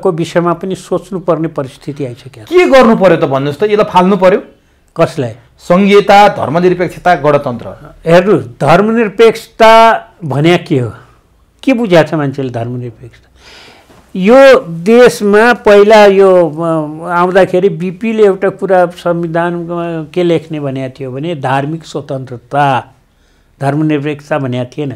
को विषयमा पनि सोच्नुपर्ने परिस्थिति आइसक्यो के गर्नु पर्यो त भन्नुहोस् त यसलाई फाल्नु पर्यो कसलाई सङ्घीयता धर्मनिरपेक्षता गणतन्त्र हेर्नु धर्मनिरपेक्षता भन्या के हो के बुझाएको छ मान्छेले धर्मनिरपेक्षता यो देशमा पहिला यो आउँदाखेरि बिपीले एउटा कुरा संविधानमा के लेख्ने भनेको थियो भने धार्मिक स्वतन्त्रता धर्मनिरपेक्षता भनेको थिएन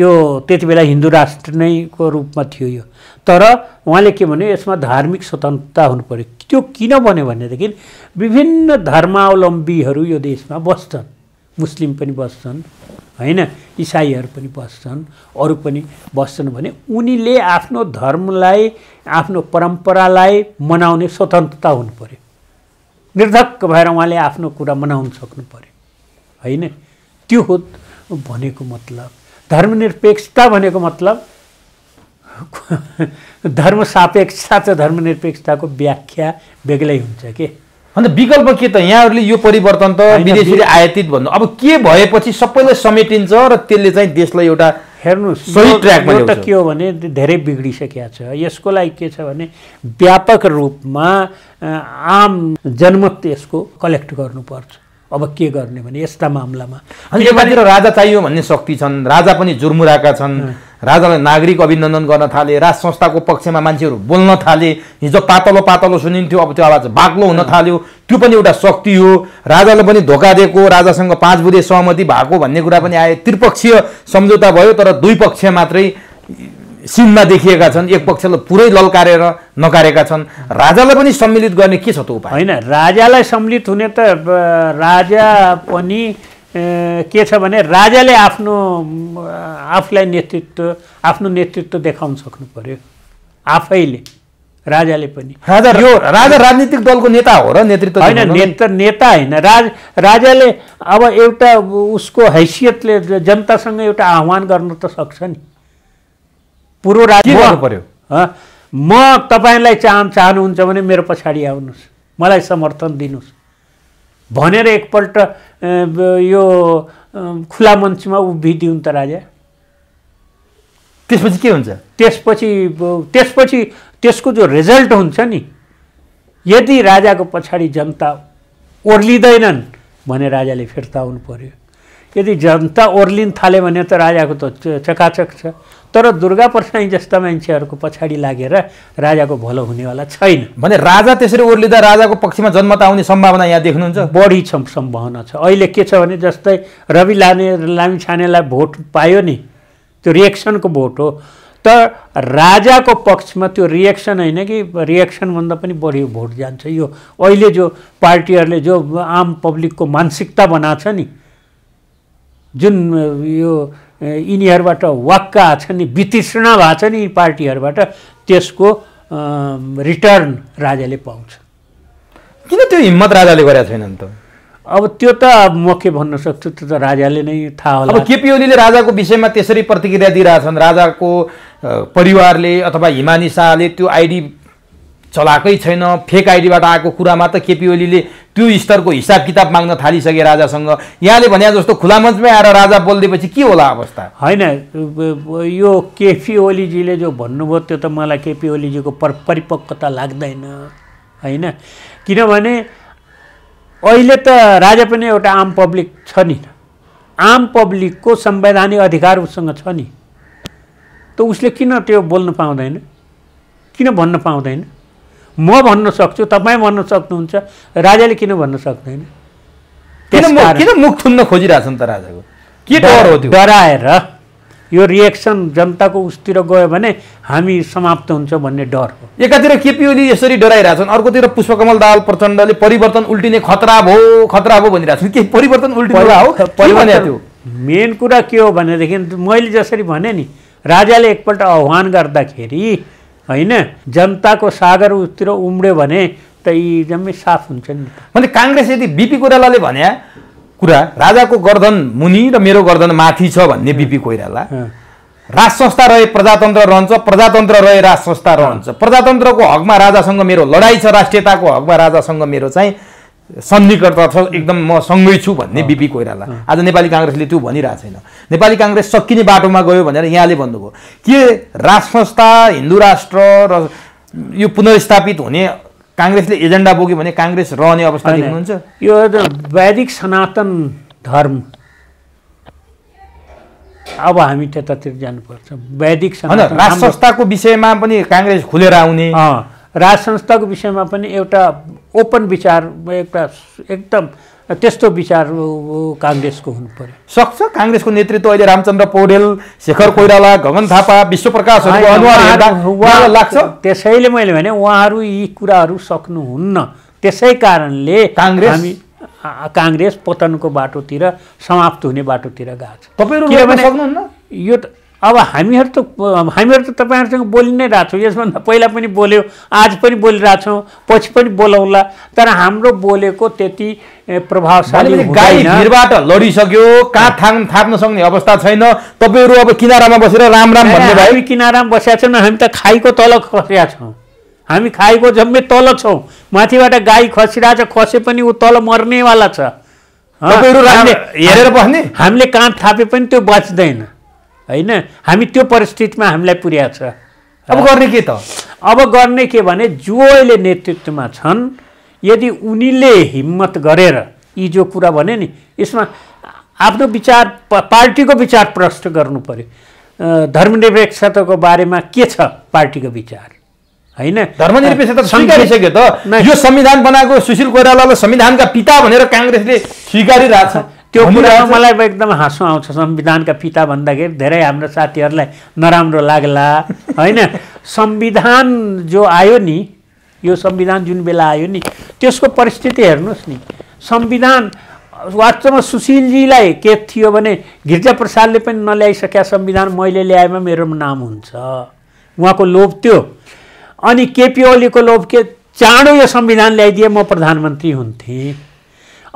यो त्यति बेला हिन्दू राष्ट्र नैको रूपमा थियो यो तर उहाँले के भन्यो यसमा धार्मिक स्वतन्त्रता हुनु पऱ्यो त्यो किन भन्यो भनेदेखि विभिन्न धर्मावलम्बीहरू यो देशमा बस्छन् मुस्लिम पनि बस्छन् होइन इसाईहरू पनि बस्छन् अरू पनि बस्छन् भने उनीले आफ्नो धर्मलाई आफ्नो परम्परालाई मनाउने स्वतन्त्रता हुनु पऱ्यो निर्धक्क भएर उहाँले आफ्नो कुरा मनाउन सक्नु पऱ्यो होइन त्यो हो भनेको मतलब धर्मनिरपेक्षता भनेको मतलब धर्म सापेक्षता त धर्मनिरपेक्षताको व्याख्या बेग्लै हुन्छ के अन्त विकल्प के त यहाँहरूले यो परिवर्तन त विदेशीले आयातित भन्नु अब के भएपछि सबैलाई समेटिन्छ र त्यसले चाहिँ देशलाई एउटा हेर्नु सही ट्र्याकमा त के हो भने धेरै बिग्रिसकेको छ यसको लागि के छ भने व्यापक रूपमा आम जनमत यसको कलेक्ट गर्नुपर्छ अब के गर्ने भने यस्ता मामलामा अनि राजा चाहियो भन्ने शक्ति छन् राजा पनि जुर्मुराका छन् राजालाई नागरिक अभिनन्दन गर्न थाले राज संस्थाको पक्षमा मान्छेहरू बोल्न थाले हिजो पातलो पातलो सुनिन्थ्यो अब त्यो आवाज बाक्लो हुन थाल्यो त्यो पनि एउटा शक्ति हो राजाले पनि धोका दिएको राजासँग पाँच बुधे सहमति भएको भन्ने कुरा पनि आयो त्रिपक्षीय सम्झौता भयो तर दुई पक्ष मात्रै सिनमा देखिएका छन् एक पक्षलाई पुरै ललकारेर नकारेका छन् राजालाई पनि सम्मिलित गर्ने के छ त उपाय होइन राजालाई सम्मिलित हुने त राजा पनि के छ भने राजाले आफ्नो आफूलाई नेतृत्व आफ्नो नेतृत्व देखाउन सक्नु पर्यो आफैले राजाले पनि राजा यो राजा राजनीतिक दलको नेता हो र नेतृत्व होइन नेता नेता होइन राज राजाले अब एउटा उसको हैसियतले जनतासँग एउटा आह्वान गर्न त सक्छ नि पुरो राज्य पर्यो म तपाईँलाई चाह चाहनुहुन्छ भने मेरो पछाडि आउनुहोस् मलाई समर्थन दिनुहोस् भनेर एकपल्ट यो खुला मञ्चमा उभिदिउन् त राजा त्यसपछि के हुन्छ त्यसपछि त्यसपछि त्यसको जो रिजल्ट हुन्छ नि यदि राजाको पछाडि जनता ओर्लिँदैनन् भने राजाले फिर्ता आउनु पर्यो यदि जनता ओर्लिन थाल्यो भने त राजाको त चकाचक छ तर दुर्गा प्रसाई जस्ता मान्छेहरूको पछाडि लागेर राजाको भलो हुनेवाला छैन भने राजा त्यसरी ओर्लिँदा राजाको पक्षमा जनमत आउने सम्भावना यहाँ देख्नुहुन्छ बढी छ सम्भावना छ अहिले के छ भने जस्तै रवि लाने लामी छानेलाई भोट पायो नि त्यो रिएक्सनको भोट हो तर राजाको पक्षमा त्यो रिएक्सन होइन कि रिएक्सनभन्दा पनि बढी भोट जान्छ यो अहिले जो पार्टीहरूले जो आम पब्लिकको मानसिकता बनाएको छ नि जुन यो यिनीहरूबाट वाक्का छन् नि वितृष्णा भएको छ नि यी पार्टीहरूबाट त्यसको रिटर्न राजाले पाउँछ किन त्यो हिम्मत राजाले गरेका नि त अब त्यो त म के भन्न सक्छु त्यो त राजाले नै थाहा होला अब केपी ओलीले राजाको विषयमा त्यसरी प्रतिक्रिया दिइरहेछन् राजाको परिवारले अथवा हिमानी शाहले त्यो आइडी चलाएकै छैन फेक आइडीबाट आएको कुरामा त केपी ओलीले त्यो स्तरको हिसाब किताब माग्न थालिसके राजासँग यहाँले भने जस्तो खुला मञ्चमै आएर राजा बोलिदिएपछि के होला अवस्था होइन यो केपी ओलीजीले जो भन्नुभयो त्यो त मलाई केपी ओलीजीको पर परिपक्वता लाग्दैन होइन किनभने अहिले त राजा पनि एउटा आम पब्लिक छ नि आम पब्लिकको संवैधानिक अधिकार उसँग छ नि त उसले किन त्यो बोल्न पाउँदैन किन भन्न पाउँदैन म भन्न सक्छु तपाईँ भन्न सक्नुहुन्छ राजाले किन भन्न सक्दैन किन मुख थुन्न खोजिरहेछन् त राजाको के डर हो डराएर यो रिएक्सन जनताको उसतिर गयो भने हामी समाप्त हुन्छ भन्ने डर हो एकातिर केपी ओली यसरी डराइरहेछन् अर्कोतिर पुष्पकमल दाल प्रचण्डले परिवर्तन उल्टिने खतरा भयो खतरा भयो भनिरहेछन् के परिवर्तन उल्टिने हो परिवर्तन मेन कुरा के हो भनेदेखि मैले जसरी भने नि राजाले एकपल्ट आह्वान गर्दाखेरि होइन जनताको सागर उतिर उम्र्यो भने त यी जम्मै साफ हुन्छ नि मैले काङ्ग्रेस यदि बिपी कोइरालाले भने कुरा राजाको गर्दन मुनि र मेरो गर्दन माथि छ भन्ने बिपी कोइराला राज संस्था रहे प्रजातन्त्र रहन्छ प्रजातन्त्र रहे राज संस्था रहन्छ प्रजातन्त्रको हकमा राजासँग मेरो लडाइँ छ राष्ट्रियताको हकमा राजासँग मेरो चाहिँ सन्धिकर्ता छ एकदम म सँगै छु भन्ने बिपी कोइराला आज नेपाली काङ्ग्रेसले त्यो भनिरहेको छैन नेपाली काङ्ग्रेस सकिने बाटोमा गयो भनेर यहाँले भन्नुभयो के राष्ट्र संस्था हिन्दू राष्ट्र र यो पुनर्स्थापित हुने काङ्ग्रेसले एजेन्डा बोक्यो भने काङ्ग्रेस रहने अवस्था देख्नुहुन्छ यो वैदिक सनातन धर्म अब हामी त्यतातिर जानुपर्छ वैदिक राष्ट्र संस्थाको विषयमा पनि काङ्ग्रेस खुलेर आउने राज संस्थाको विषयमा पनि एउटा ओपन विचार एउटा एकदम त्यस्तो विचार काङ्ग्रेसको हुनु पर्यो सक्छ काङ्ग्रेसको नेतृत्व अहिले रामचन्द्र पौडेल शेखर कोइराला गगन थापा विश्वप्रकाश लाग्छ त्यसैले मैले भने उहाँहरू यी कुराहरू सक्नुहुन्न त्यसै कारणले काङ्ग्रेस हामी काङ्ग्रेस पतनको बाटोतिर समाप्त हुने बाटोतिर गएको छ तपाईँहरू यो यो अब हामीहरू त हामीहरू त तपाईँहरूसँग बोलि नै रहेको छौँ यसभन्दा पहिला पनि बोल्यो आज पनि बोलिरहेको पछि पनि बोलाउँला तर हाम्रो बोलेको त्यति प्रभावशाली गाई भिडबाट लडिसक्यो कहाँ थाङ थाप्न सक्ने अवस्था छैन तपाईँहरू अब किनारामा बसेर राम राम हामी किनारामा बसेका छौँ हामी त खाइको तल खसेका छौँ हामी खाइको जम्मै तल छौँ माथिबाट गाई खसिरहेछ खसे पनि ऊ तल मर्नेवाला छ हेरेर बस्ने हामीले काँध थापे पनि त्यो बाँच्दैन होइन हामी त्यो परिस्थितिमा हामीलाई पुर्याएको छ अब गर्ने के त अब गर्ने के भने जो अहिले नेतृत्वमा छन् यदि उनीले हिम्मत गरेर यी जो कुरा भने नि यसमा आफ्नो विचार पार्टीको विचार प्रष्ट गर्नु पऱ्यो धर्मनिरपेक्षताको बारेमा के छ पार्टीको विचार होइन धर्मनिरपेक्षता स्वीकारिसक्यो त यो संविधान बनाएको सुशील कोइरालालाई संविधानका पिता भनेर काङ्ग्रेसले स्वीकारिरहेछ त्यो कुरा मलाई एकदम हाँसो आउँछ संविधानका पिता भन्दाखेरि धेरै हाम्रो साथीहरूलाई नराम्रो लाग्ला होइन संविधान जो आयो नि यो संविधान जुन बेला आयो नि त्यसको परिस्थिति हेर्नुहोस् नि संविधान वास्तवमा सुशीलजीलाई के थियो भने गिरिजा प्रसादले पनि नल्याइसकेका संविधान मैले ल्याएमा मेरो नाम हुन्छ उहाँको लोभ त्यो अनि केपी ओलीको लोभ के चाँडो यो संविधान ल्याइदिए म प्रधानमन्त्री हुन्थेँ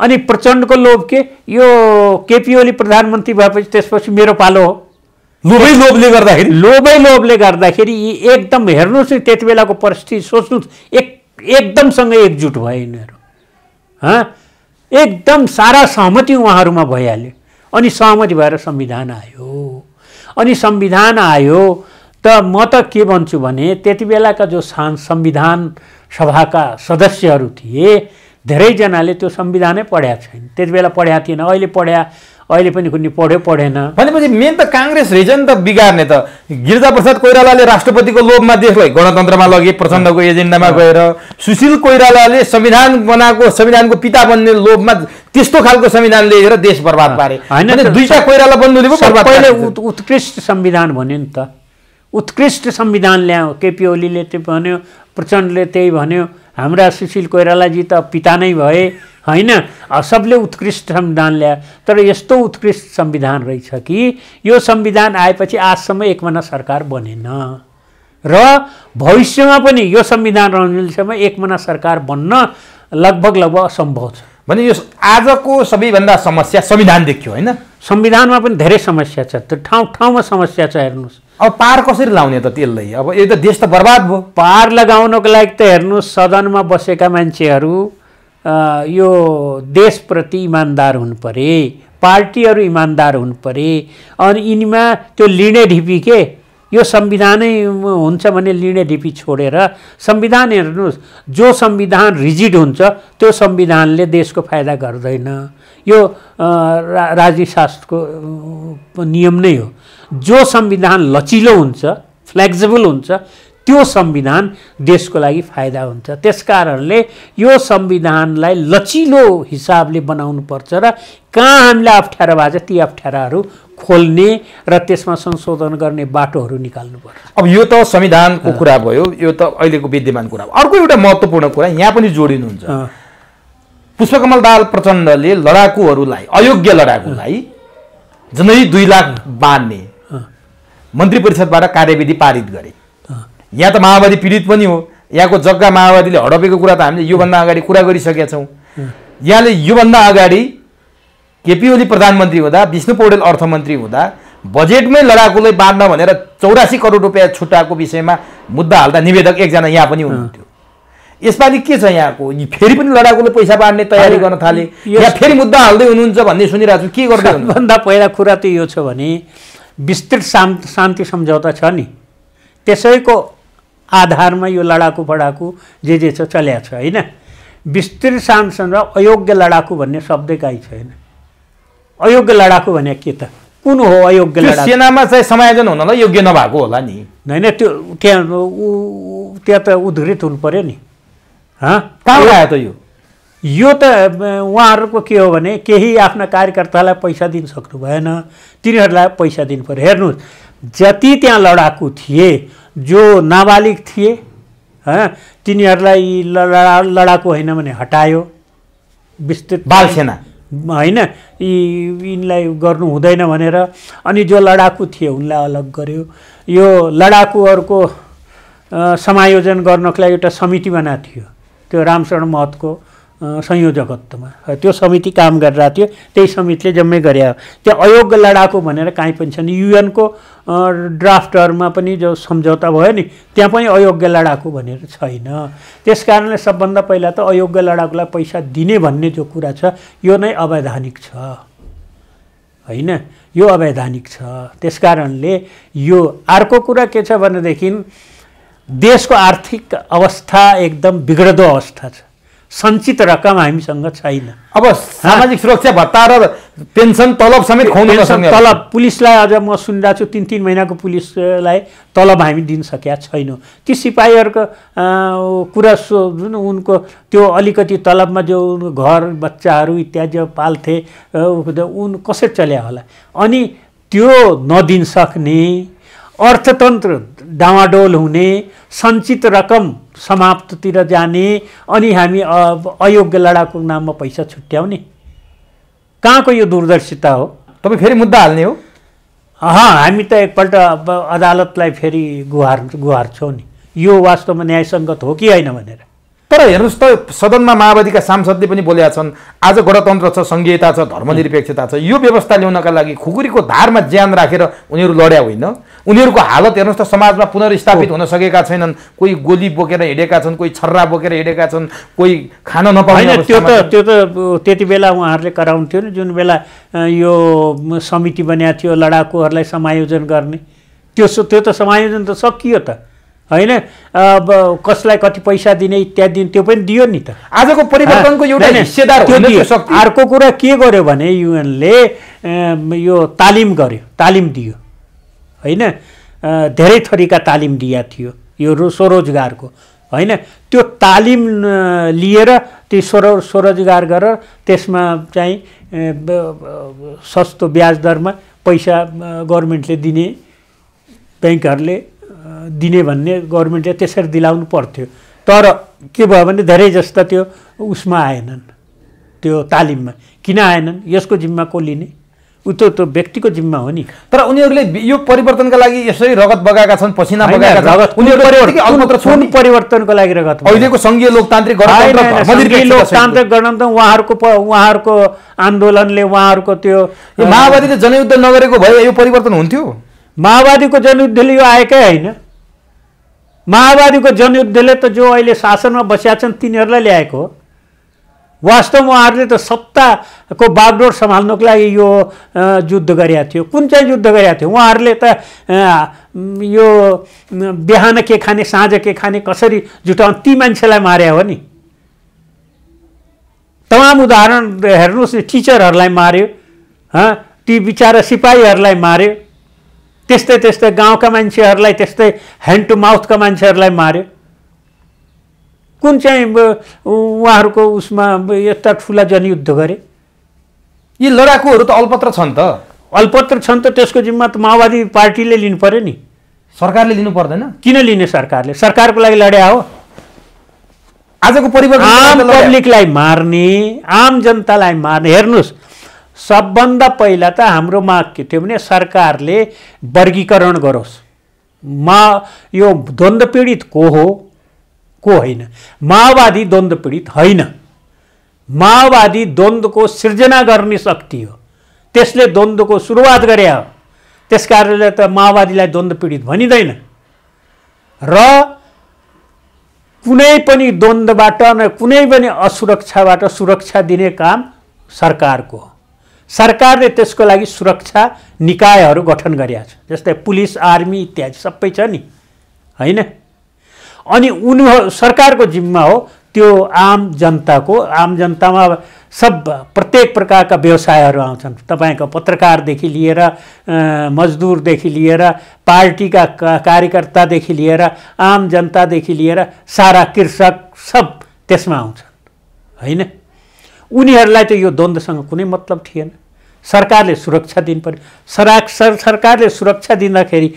अनि प्रचण्डको लोभ के यो केपी ओली प्रधानमन्त्री भएपछि त्यसपछि मेरो पालो हो लोभै लोभले गर्दाखेरि लोभै लोभले गर्दाखेरि यी एकदम हेर्नुहोस् नि त्यति बेलाको परिस्थिति सोच्नु एक एकदमसँग एकजुट भयो यिनीहरू हँ एकदम सारा सहमति उहाँहरूमा भइहाल्यो अनि सहमति भएर संविधान आयो अनि संविधान आयो त म त के भन्छु भने त्यति बेलाका जो संविधान सभाका सदस्यहरू थिए धेरैजनाले त्यो संविधानै पढ्या छैन त्यति बेला पढ्या थिएन अहिले पढ्या अहिले पनि कुनै पढ्यो पढेन भनेपछि मेन त काङ्ग्रेस रिजन त बिगार्ने त गिरिजाप्रसाद कोइरालाले राष्ट्रपतिको लोभमा देशलाई गणतन्त्रमा लगे प्रचण्डको एजेन्डामा गएर सुशील कोइरालाले संविधान बनाएको संविधानको पिता बन्ने लोभमा त्यस्तो खालको संविधान लिएर देश बर्बाद पारे होइन दुईवटा कोइराला बन्नु पहिले उत्कृष्ट संविधान भन्यो नि त उत्कृष्ट संविधान ल्यायो केपी ओलीले त्यो भन्यो प्रचण्डले त्यही भन्यो हाम्रा सुशील कोइरालाजी त पिता नै भए होइन सबले उत्कृष्ट संविधान ल्यायो तर यस्तो उत्कृष्ट संविधान रहेछ कि यो संविधान आएपछि आजसम्म महिना सरकार बनेन र भविष्यमा पनि यो संविधान रहनेसम्म एकमना सरकार बन्न लगभग लगभग असम्भव छ भने यो आजको सबैभन्दा समस्या संविधान देखियो होइन संविधानमा पनि धेरै समस्या छ त्यो ठाउँ ठाउँमा समस्या छ हेर्नुहोस् अब पार कसरी लाउने त त्यसलाई अब यो त देश त बर्बाद भयो पार लगाउनको लागि त हेर्नुहोस् सदनमा बसेका मान्छेहरू यो देशप्रति इमान्दार हुनु परे पार्टीहरू इमान्दार हुनु परे अनि यिनीमा त्यो लिने ढिपी के यो संविधानै हुन्छ भने लिने लिपि छोडेर संविधान हेर्नुहोस् जो संविधान रिजिड हुन्छ त्यो संविधानले देशको फाइदा गर्दैन यो राज्यशास्त्रको नियम नै हो जो संविधान लचिलो हुन्छ फ्लेक्जिबल हुन्छ त्यो संविधान देशको लागि फाइदा हुन्छ त्यस कारणले यो संविधानलाई लचिलो हिसाबले बनाउनुपर्छ र कहाँ हामीले अप्ठ्यारो भएको छ ती अप्ठ्याराहरू खोल्ने र त्यसमा संशोधन गर्ने बाटोहरू निकाल्नुपर्छ अब यो त संविधानको कुरा भयो यो त अहिलेको विद्यमान कुरा भयो अर्को एउटा महत्त्वपूर्ण कुरा यहाँ पनि जोडिनुहुन्छ पुष्पकमल दाल प्रचण्डले लडाकुहरूलाई अयोग्य लडाकुलाई झनै दुई लाख बाँध्ने मन्त्री परिषदबाट कार्यविधि पारित गरे यहाँ त माओवादी पीडित पनि हो यहाँको जग्गा माओवादीले हडपेको कुरा त हामीले योभन्दा अगाडि कुरा गरिसकेका छौँ यहाँले योभन्दा अगाडि केपी ओली प्रधानमन्त्री हुँदा विष्णु पौडेल अर्थमन्त्री हुँदा बजेटमै लडाकुलाई बाँड्न भनेर चौरासी करोड रुपियाँ छुट्टाएको विषयमा मुद्दा हाल्दा निवेदक एकजना यहाँ पनि हुनुहुन्थ्यो यसपालि के छ यहाँको फेरि पनि लडाकुले पैसा बाँड्ने तयारी गर्न थाले या फेरि मुद्दा हाल्दै हुनुहुन्छ भन्ने सुनिरहेको छु के गर्दै भन्दा पहिला कुरा त यो छ भने विस्तृत शान्ति सम्झौता छ नि त्यसैको आधारमा यो लडाकु फडाकु जे जे छ चल्या छ होइन विस्तृत र अयोग्य लडाकु भन्ने शब्दै शब्दकै छैन अयोग्य लडाकु भने के त कुन हो अयोग्य लडाकु सेनामा चाहिँ समायोजन हुनलाई योग्य नभएको होला नि होइन त्यो त्यहाँ त्यहाँ त उद्धृत हुनु पऱ्यो नि कहाँ आयो त यो यो त उहाँहरूको के हो भने केही आफ्ना कार्यकर्तालाई पैसा दिन सक्नु भएन तिनीहरूलाई पैसा दिनु पऱ्यो हेर्नुहोस् जति त्यहाँ लडाकु थिए जो नाबालिग थिए तिनीहरूलाई लडा लडाको होइन भने हटायो विस्तृत बालसेना होइन यी यिनलाई गर्नु हुँदैन भनेर अनि जो लडाकु थिए उनलाई अलग गर्यो यो लडाकुहरूको समायोजन गर्नको लागि एउटा समिति बनाएको थियो त्यो रामशरण महतको संयोजकत्वमा त्यो समिति काम गरिरहेको थियो त्यही समितिले जम्मै गरे त्यो अयोग्य लडाको भनेर काहीँ पनि छैन युएनको ड्राफ्टहरूमा पनि जो सम्झौता भयो नि त्यहाँ पनि अयोग्य लडाकु भनेर छैन त्यस कारणले सबभन्दा पहिला त अयोग्य लडाकुलाई पैसा दिने भन्ने जो कुरा छ यो नै अवैधानिक छ होइन यो अवैधानिक छ त्यस कारणले यो अर्को कुरा के छ भनेदेखि देशको आर्थिक अवस्था एकदम बिग्रदो अवस्था छ सञ्चित रकम हामीसँग छैन अब सामाजिक सुरक्षा भत्ता र पेन्सन तलब समेत तलब पुलिसलाई आज म सुनिरहेको छु तिन तिन महिनाको पुलिसलाई तलब हामी दिन सकेका छैनौँ ती सिपाहीहरूको कुरा सो जुन उनको त्यो अलिकति तलबमा जो घर बच्चाहरू इत्यादि पाल्थे उन कसरी चल्या होला अनि त्यो नदिन सक्ने अर्थतन्त्र डावाडोल हुने सञ्चित रकम समाप्ततिर जाने अनि हामी अयोग्य लडाकु नाममा पैसा छुट्याउने कहाँको यो दूरदर्शिता हो तपाईँ फेरि मुद्दा हाल्ने हो हामी त एकपल्ट अब अदालतलाई फेरि गुहार गुहार्छौँ नि यो वास्तवमा न्यायसङ्गत हो कि होइन भनेर तर हेर्नुहोस् त सदनमा माओवादीका सांसदले पनि बोलेका छन् आज गणतन्त्र छ सङ्घीयता छ धर्मनिरपेक्षता छ यो व्यवस्था ल्याउनका लागि खुकुरीको धारमा ज्यान राखेर उनीहरू लड्या होइन उनीहरूको हालत हेर्नुहोस् त समाजमा पुनर्स्थापित हुन सकेका छैनन् कोही गोली बोकेर हिँडेका छन् कोही छर्रा बोकेर हिँडेका छन् कोही खान नपाउने त्यो त त्यो त त्यति बेला उहाँहरूले थियो नि जुन बेला यो समिति बनाएको थियो लडाकुहरूलाई समायोजन गर्ने त्यो त्यो त समायोजन त सकियो त होइन अब कसलाई कति पैसा दिने इत्यादि त्यो पनि दियो नि त आजको परिवर्तनको एउटा हिस्सेदार अर्को कुरा के गर्यो भने युएनले यो तालिम गर्यो तालिम दियो होइन धेरै थरीका तालिम दिया थियो यो स्वरोजगारको होइन त्यो तालिम लिएर त्यो स्वर स्वरोजगार गरेर त्यसमा चाहिँ सस्तो ब्याज दरमा पैसा गभर्मेन्टले दिने ब्याङ्कहरूले दिने भन्ने गभर्मेन्टले त्यसरी दिलाउनु पर्थ्यो तर के भयो भने धेरै जस्ता त्यो उसमा आएनन् त्यो तालिममा किन आएनन् यसको जिम्मा को लिने ऊ त त्यो व्यक्तिको जिम्मा हो नि तर उनीहरूले यो परिवर्तनका लागि यसरी रगत बगाएका छन् पसिना परिवर्तनको लागि रगत अहिलेको सङ्घीय लोकतान्त्रिक लोकतान्त्रिक गणतन्त्र उहाँहरूको उहाँहरूको आन्दोलनले उहाँहरूको त्यो माओवादीले जनयुद्ध नगरेको भए यो परिवर्तन हुन्थ्यो माओवादीको जनयुद्धले यो आएकै होइन माओवादीको जनयुद्धले त जो अहिले शासनमा बसेका छन् तिनीहरूलाई ल्याएको हो वास्तवमा उहाँहरूले त सत्ताको बागडोर सम्हाल्नुको लागि यो युद्ध गरेका थियो कुन चाहिँ युद्ध गरेका थियो उहाँहरूले त यो बिहान के खाने साँझ के खाने कसरी जुटाउ ती मान्छेलाई मार्या हो नि तमाम उदाहरण हेर्नुहोस् न टिचरहरूलाई मार्यो ती बिचरा सिपाहीहरूलाई मार्यो त्यस्तै त्यस्तै गाउँका मान्छेहरूलाई त्यस्तै ह्यान्ड टु माउथका मान्छेहरूलाई मार्यो कुन चाहिँ उहाँहरूको उसमा यस्ता ठुला जनयुद्ध गरे यी लडाकुहरू त अल्पत्र छन् त अल्पत्र छन् त त्यसको जिम्मा त माओवादी पार्टीले लिनु पऱ्यो नि सरकारले लिनु पर्दैन किन लिने सरकारले सरकारको लागि लड्या हो आजको परिवर्तन आम पब्लिकलाई मार्ने आम जनतालाई मार्ने हेर्नुहोस् सबभन्दा पहिला त हाम्रो माग के थियो भने सरकारले वर्गीकरण गरोस् मा यो पीडित को हो को होइन माओवादी द्वन्द्व पीडित होइन माओवादी द्वन्द्वको सिर्जना गर्ने शक्ति हो त्यसले द्वन्द्वको सुरुवात गरे हो त्यस कारणले त माओवादीलाई द्वन्द्व पीडित भनिँदैन र कुनै पनि द्वन्द्वबाट न कुनै पनि असुरक्षाबाट सुरक्षा दिने काम सरकारको हो सरकारले त्यसको लागि सुरक्षा निकायहरू गठन गरेका छ जस्तै पुलिस आर्मी इत्यादि सबै छ नि होइन अनि उनीहरू सरकारको जिम्मा हो त्यो आम जनताको आम जनतामा सब प्रत्येक प्रकारका व्यवसायहरू आउँछन् तपाईँको पत्रकारदेखि लिएर मजदुरदेखि लिएर पार्टीका कार्यकर्तादेखि लिएर आम जनतादेखि लिएर सारा कृषक सब त्यसमा आउँछन् होइन उनीहरूलाई त यो द्वन्द्वसँग कुनै मतलब थिएन सरकारले सुरक्षा दिनु पर्यो सरा सरकारले सुरक्षा दिँदाखेरि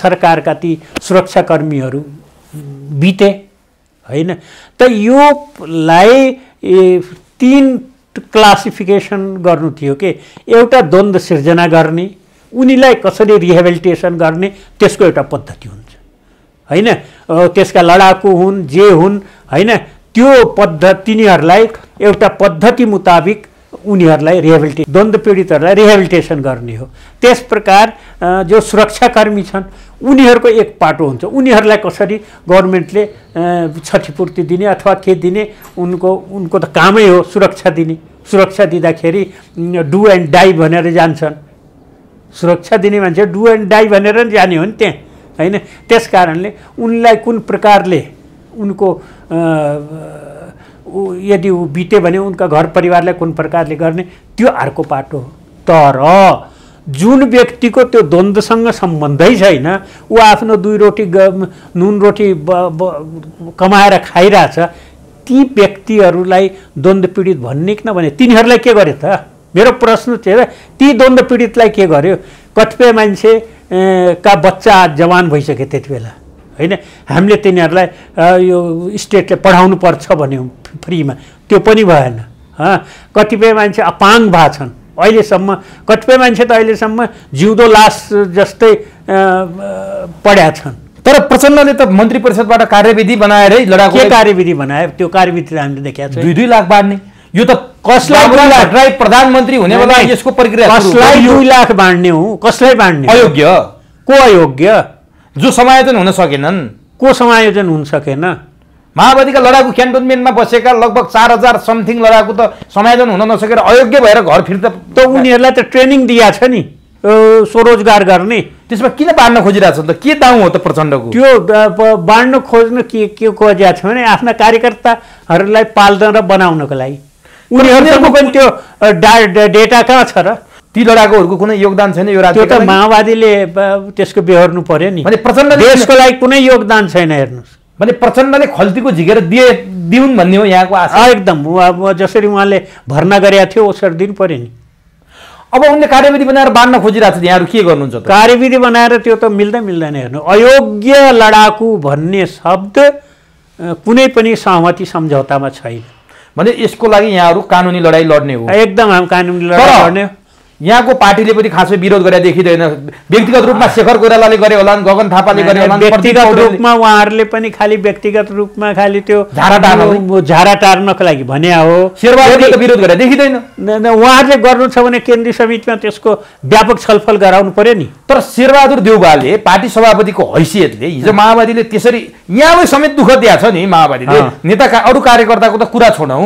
सरकारका ती सुरक्षाकर्मीहरू बिते होइन त योलाई तिन क्लासिफिकेसन गर्नु थियो के एउटा द्वन्द्व सिर्जना गर्ने उनीलाई कसरी रिहेबिलिटेसन गर्ने त्यसको एउटा पद्धति हुन्छ होइन त्यसका लडाकु हुन् जे हुन् होइन त्यो पद्ध तिनीहरूलाई एउटा पद्धति मुताबिक उनीहरूलाई रिहेबिलिटे द्वन्द पीडितहरूलाई रिहेबिलिटेसन गर्ने हो त्यस प्रकार जो सुरक्षाकर्मी छन् उनीहरूको एक पाटो हुन्छ उनीहरूलाई कसरी गभर्मेन्टले क्षतिपूर्ति दिने अथवा के दिने उनको उनको त कामै हो सुरक्षा दिने सुरक्षा दिँदाखेरि डु एन्ड डाई भनेर जान्छन् सुरक्षा दिने मान्छे डु एन्ड डाई भनेर नि जाने हो नि त्यहाँ होइन त्यस कारणले उनलाई कुन प्रकारले उनको यदि ऊ बित्यो भने उनका घर परिवारलाई कुन प्रकारले गर्ने त्यो अर्को पाटो हो तर जुन व्यक्तिको त्यो द्वन्द्वसँग सम्बन्धै छैन ऊ आफ्नो दुई रोटी नुन रोटी ब, ब, कमाएर खाइरहेछ ती व्यक्तिहरूलाई द्वन्द्व पीडित भन्ने किन भने तिनीहरूलाई के गर्यो त मेरो प्रश्न थियो ती द्वन्द्व पीडितलाई के गर्यो कतिपय मान्छे का बच्चा जवान भइसक्यो त्यति बेला होइन हामीले तिनीहरूलाई यो स्टेटले पढाउनु पर्छ भन्यौँ फ्रीमा त्यो पनि भएन कतिपय मान्छे अपाङ भएको छन् अहिलेसम्म कतिपय मान्छे त अहिलेसम्म जिउँदो लास जस्तै पढ्या छन् तर प्रचण्डले त मन्त्री परिषदबाट कार्यविधि बनाएरै लडाकु के कार्यविधि बनायो त्यो कार्यविधि त हामीले देखाएको छौँ दुई दुई लाख बाँड्ने यो त कसलाई प्रधानमन्त्री हुनेवाला यसको प्रक्रिया कसलाई दुई लाख बाँड्ने हो कसलाई बाँड्ने अयोग्य को अयोग्य जो समायोजन हुन सकेनन् को समायोजन हुन सकेन माओवादीका लडाकु क्यान्टोनमेन्टमा बसेका लगभग चार हजार समथिङ लडाकु त समायोजन हुन नसकेर अयोग्य भएर घर फिर्ता त उनीहरूलाई त ट्रेनिङ दिया छ नि स्वरोजगार गर्ने त्यसमा किन बाँड्न खोजिरहेको त के दाउँ हो त प्रचण्डको त्यो बाँड्न खोज्न के के खोजिया छ भने आफ्ना कार्यकर्ताहरूलाई पाल्न र बनाउनको लागि उनीहरूको पनि त्यो डा डेटा कहाँ छ र ती लडाकुहरूको कुनै योगदान छैन यो राज्य माओवादीले त्यसको बेहोर्नु पर्यो नि प्रचण्ड देशको लागि कुनै योगदान छैन हेर्नुहोस् भने प्रचण्डले खल्तीको झिकेर दिए दिउन् भन्ने हो यहाँको आशा एकदम अब जसरी उहाँले भर्ना गरेका थियो उसरी दिनु पऱ्यो नि अब उनले कार्यविधि बनाएर बाँड्न खोजिरहेको छ यहाँहरू के गर्नुहुन्छ कार्यविधि बनाएर त्यो त मिल्दै मिल्दैन हेर्नु अयोग्य लडाकु भन्ने शब्द कुनै पनि सहमति सम्झौतामा छैन भने यसको लागि यहाँहरू कानुनी लडाइँ लड्ने हो एकदम हामी कानुनी लडाइँ लड्ने यहाँको पार्टीले पनि खासै विरोध गरेर देखिँदैन व्यक्तिगत रूपमा शेखर कोइरालाले गरे होला गगन थापाले गरे होला व्यक्तिगत रूपमा उहाँहरूले पनि खालि व्यक्तिगत रूपमा खालि त्यो झारा टार्न झारा टार्नको लागि भने हो शेरबहादुरले त विरोध गरेर देखिँदैन उहाँहरूले गर्नु छ भने केन्द्रीय समितिमा त्यसको व्यापक छलफल गराउनु पर्यो नि तर शेरबहादुर देउबाले पार्टी सभापतिको हैसियतले हिजो माओवादीले त्यसरी यहाँलाई समेत दुःख दिएको छ नि माओवादीले नेताका अरू कार्यकर्ताको त कुरा छोडौँ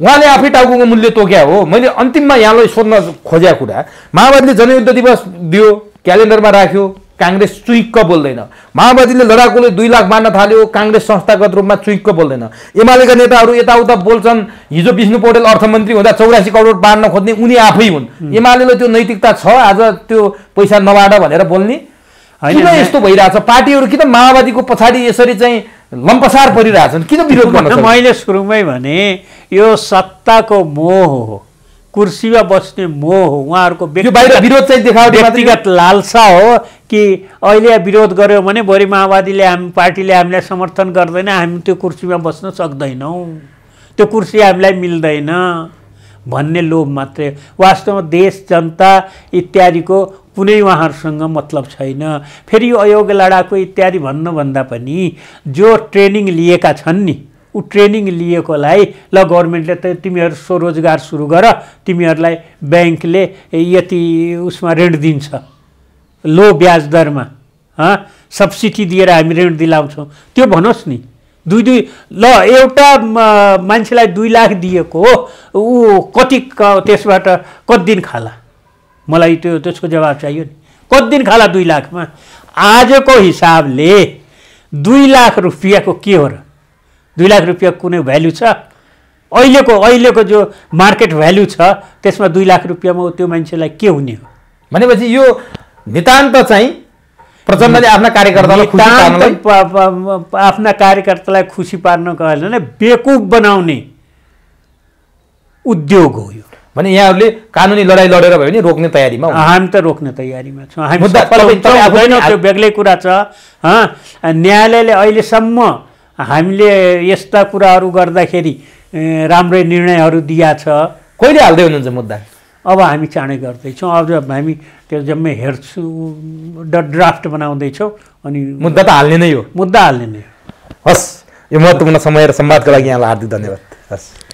उहाँले आफै टाउको मूल्य तोक्या हो मैले अन्तिममा यहाँलाई सोध्न खोजेको कुरा माओवादीले जनयुद्ध दिवस दियो क्यालेन्डरमा राख्यो काङ्ग्रेस चुइक्क बोल्दैन माओवादीले लडाकुले दुई लाख मान्न थाल्यो काङ्ग्रेस संस्थागत रूपमा चुइक्क बोल्दैन एमालेका नेताहरू यताउता बोल्छन् हिजो विष्णु पौडेल अर्थमन्त्री हुँदा चौरासी करोड बाँड्न खोज्ने उनी आफै हुन् एमाले त्यो नैतिकता छ आज त्यो पैसा नबाड भनेर बोल्ने होइन यस्तो भइरहेछ पार्टीहरू त माओवादीको पछाडि यसरी चाहिँ लम्पसार परिरहेछन् किन विरोध गर्नु मैले सुरुमै भने यो सत्ताको मोह हो कुर्सीमा बस्ने मोह हो उहाँहरूको बाहिर विरोध चाहिँ देखाउ व्यक्तिगत लालसा हो कि अहिले विरोध गर्यो भने भोलि माओवादीले हामी पार्टीले हामीलाई समर्थन गर्दैन हामी त्यो कुर्सीमा बस्न सक्दैनौँ त्यो कुर्सी हामीलाई मिल्दैन भन्ने लोभ मात्रै वास्तवमा देश जनता इत्यादिको कुनै उहाँहरूसँग मतलब छैन फेरि यो अयोग्य लडाकु इत्यादि भन्नुभन्दा पनि जो ट्रेनिङ लिएका छन् नि ऊ ट्रेनिङ लिएकोलाई ल गभर्मेन्टले त तिमीहरू स्वरोजगार सुरु गर तिमीहरूलाई ब्याङ्कले यति उसमा ऋण दिन्छ लो ब्याज दरमा सब्सिडी दिएर हामी ऋण दिलाउँछौँ त्यो भनोस् नि दुई दुई ल एउटा मान्छेलाई दुई लाख दिएको ऊ कति त्यसबाट कति दिन खाला मलाई त्यो त्यसको जवाब चाहियो नि कति दिन खाला दुई लाखमा आजको हिसाबले दुई लाख रुपियाँको के हो र दुई लाख रुपियाँ कुनै भ्याल्यु छ अहिलेको अहिलेको जो मार्केट भ्याल्यु छ त्यसमा दुई लाख रुपियाँमा त्यो मान्छेलाई के हुने हो भनेपछि यो नितान्त चाहिँ प्रचण्डले आफ्ना कार्यकर्तालाई आफ्ना कार्यकर्तालाई खुसी पार्नको लागि बनाउने उद्योग हो यो भने यहाँहरूले कानुनी लडाइँ लडेर भयो भने रोक्ने तयारीमा हामी त रोक्ने तयारीमा छौँ हामी त्यो बेग्लै कुरा छ न्यायालयले अहिलेसम्म हामीले यस्ता कुराहरू गर्दाखेरि राम्रै निर्णयहरू दिया छ कहिले हाल्दै हुनुहुन्छ मुद्दा अब हामी चाँडै गर्दैछौँ अब हामी त्यो जम्मै हेर्छु ड्राफ्ट बनाउँदैछौँ अनि मुद्दा त हाल्ने नै हो मुद्दा हाल्ने नै हो हस् यो महत्त्वपूर्ण समय र संवादको लागि यहाँलाई हार्दिक धन्यवाद हस्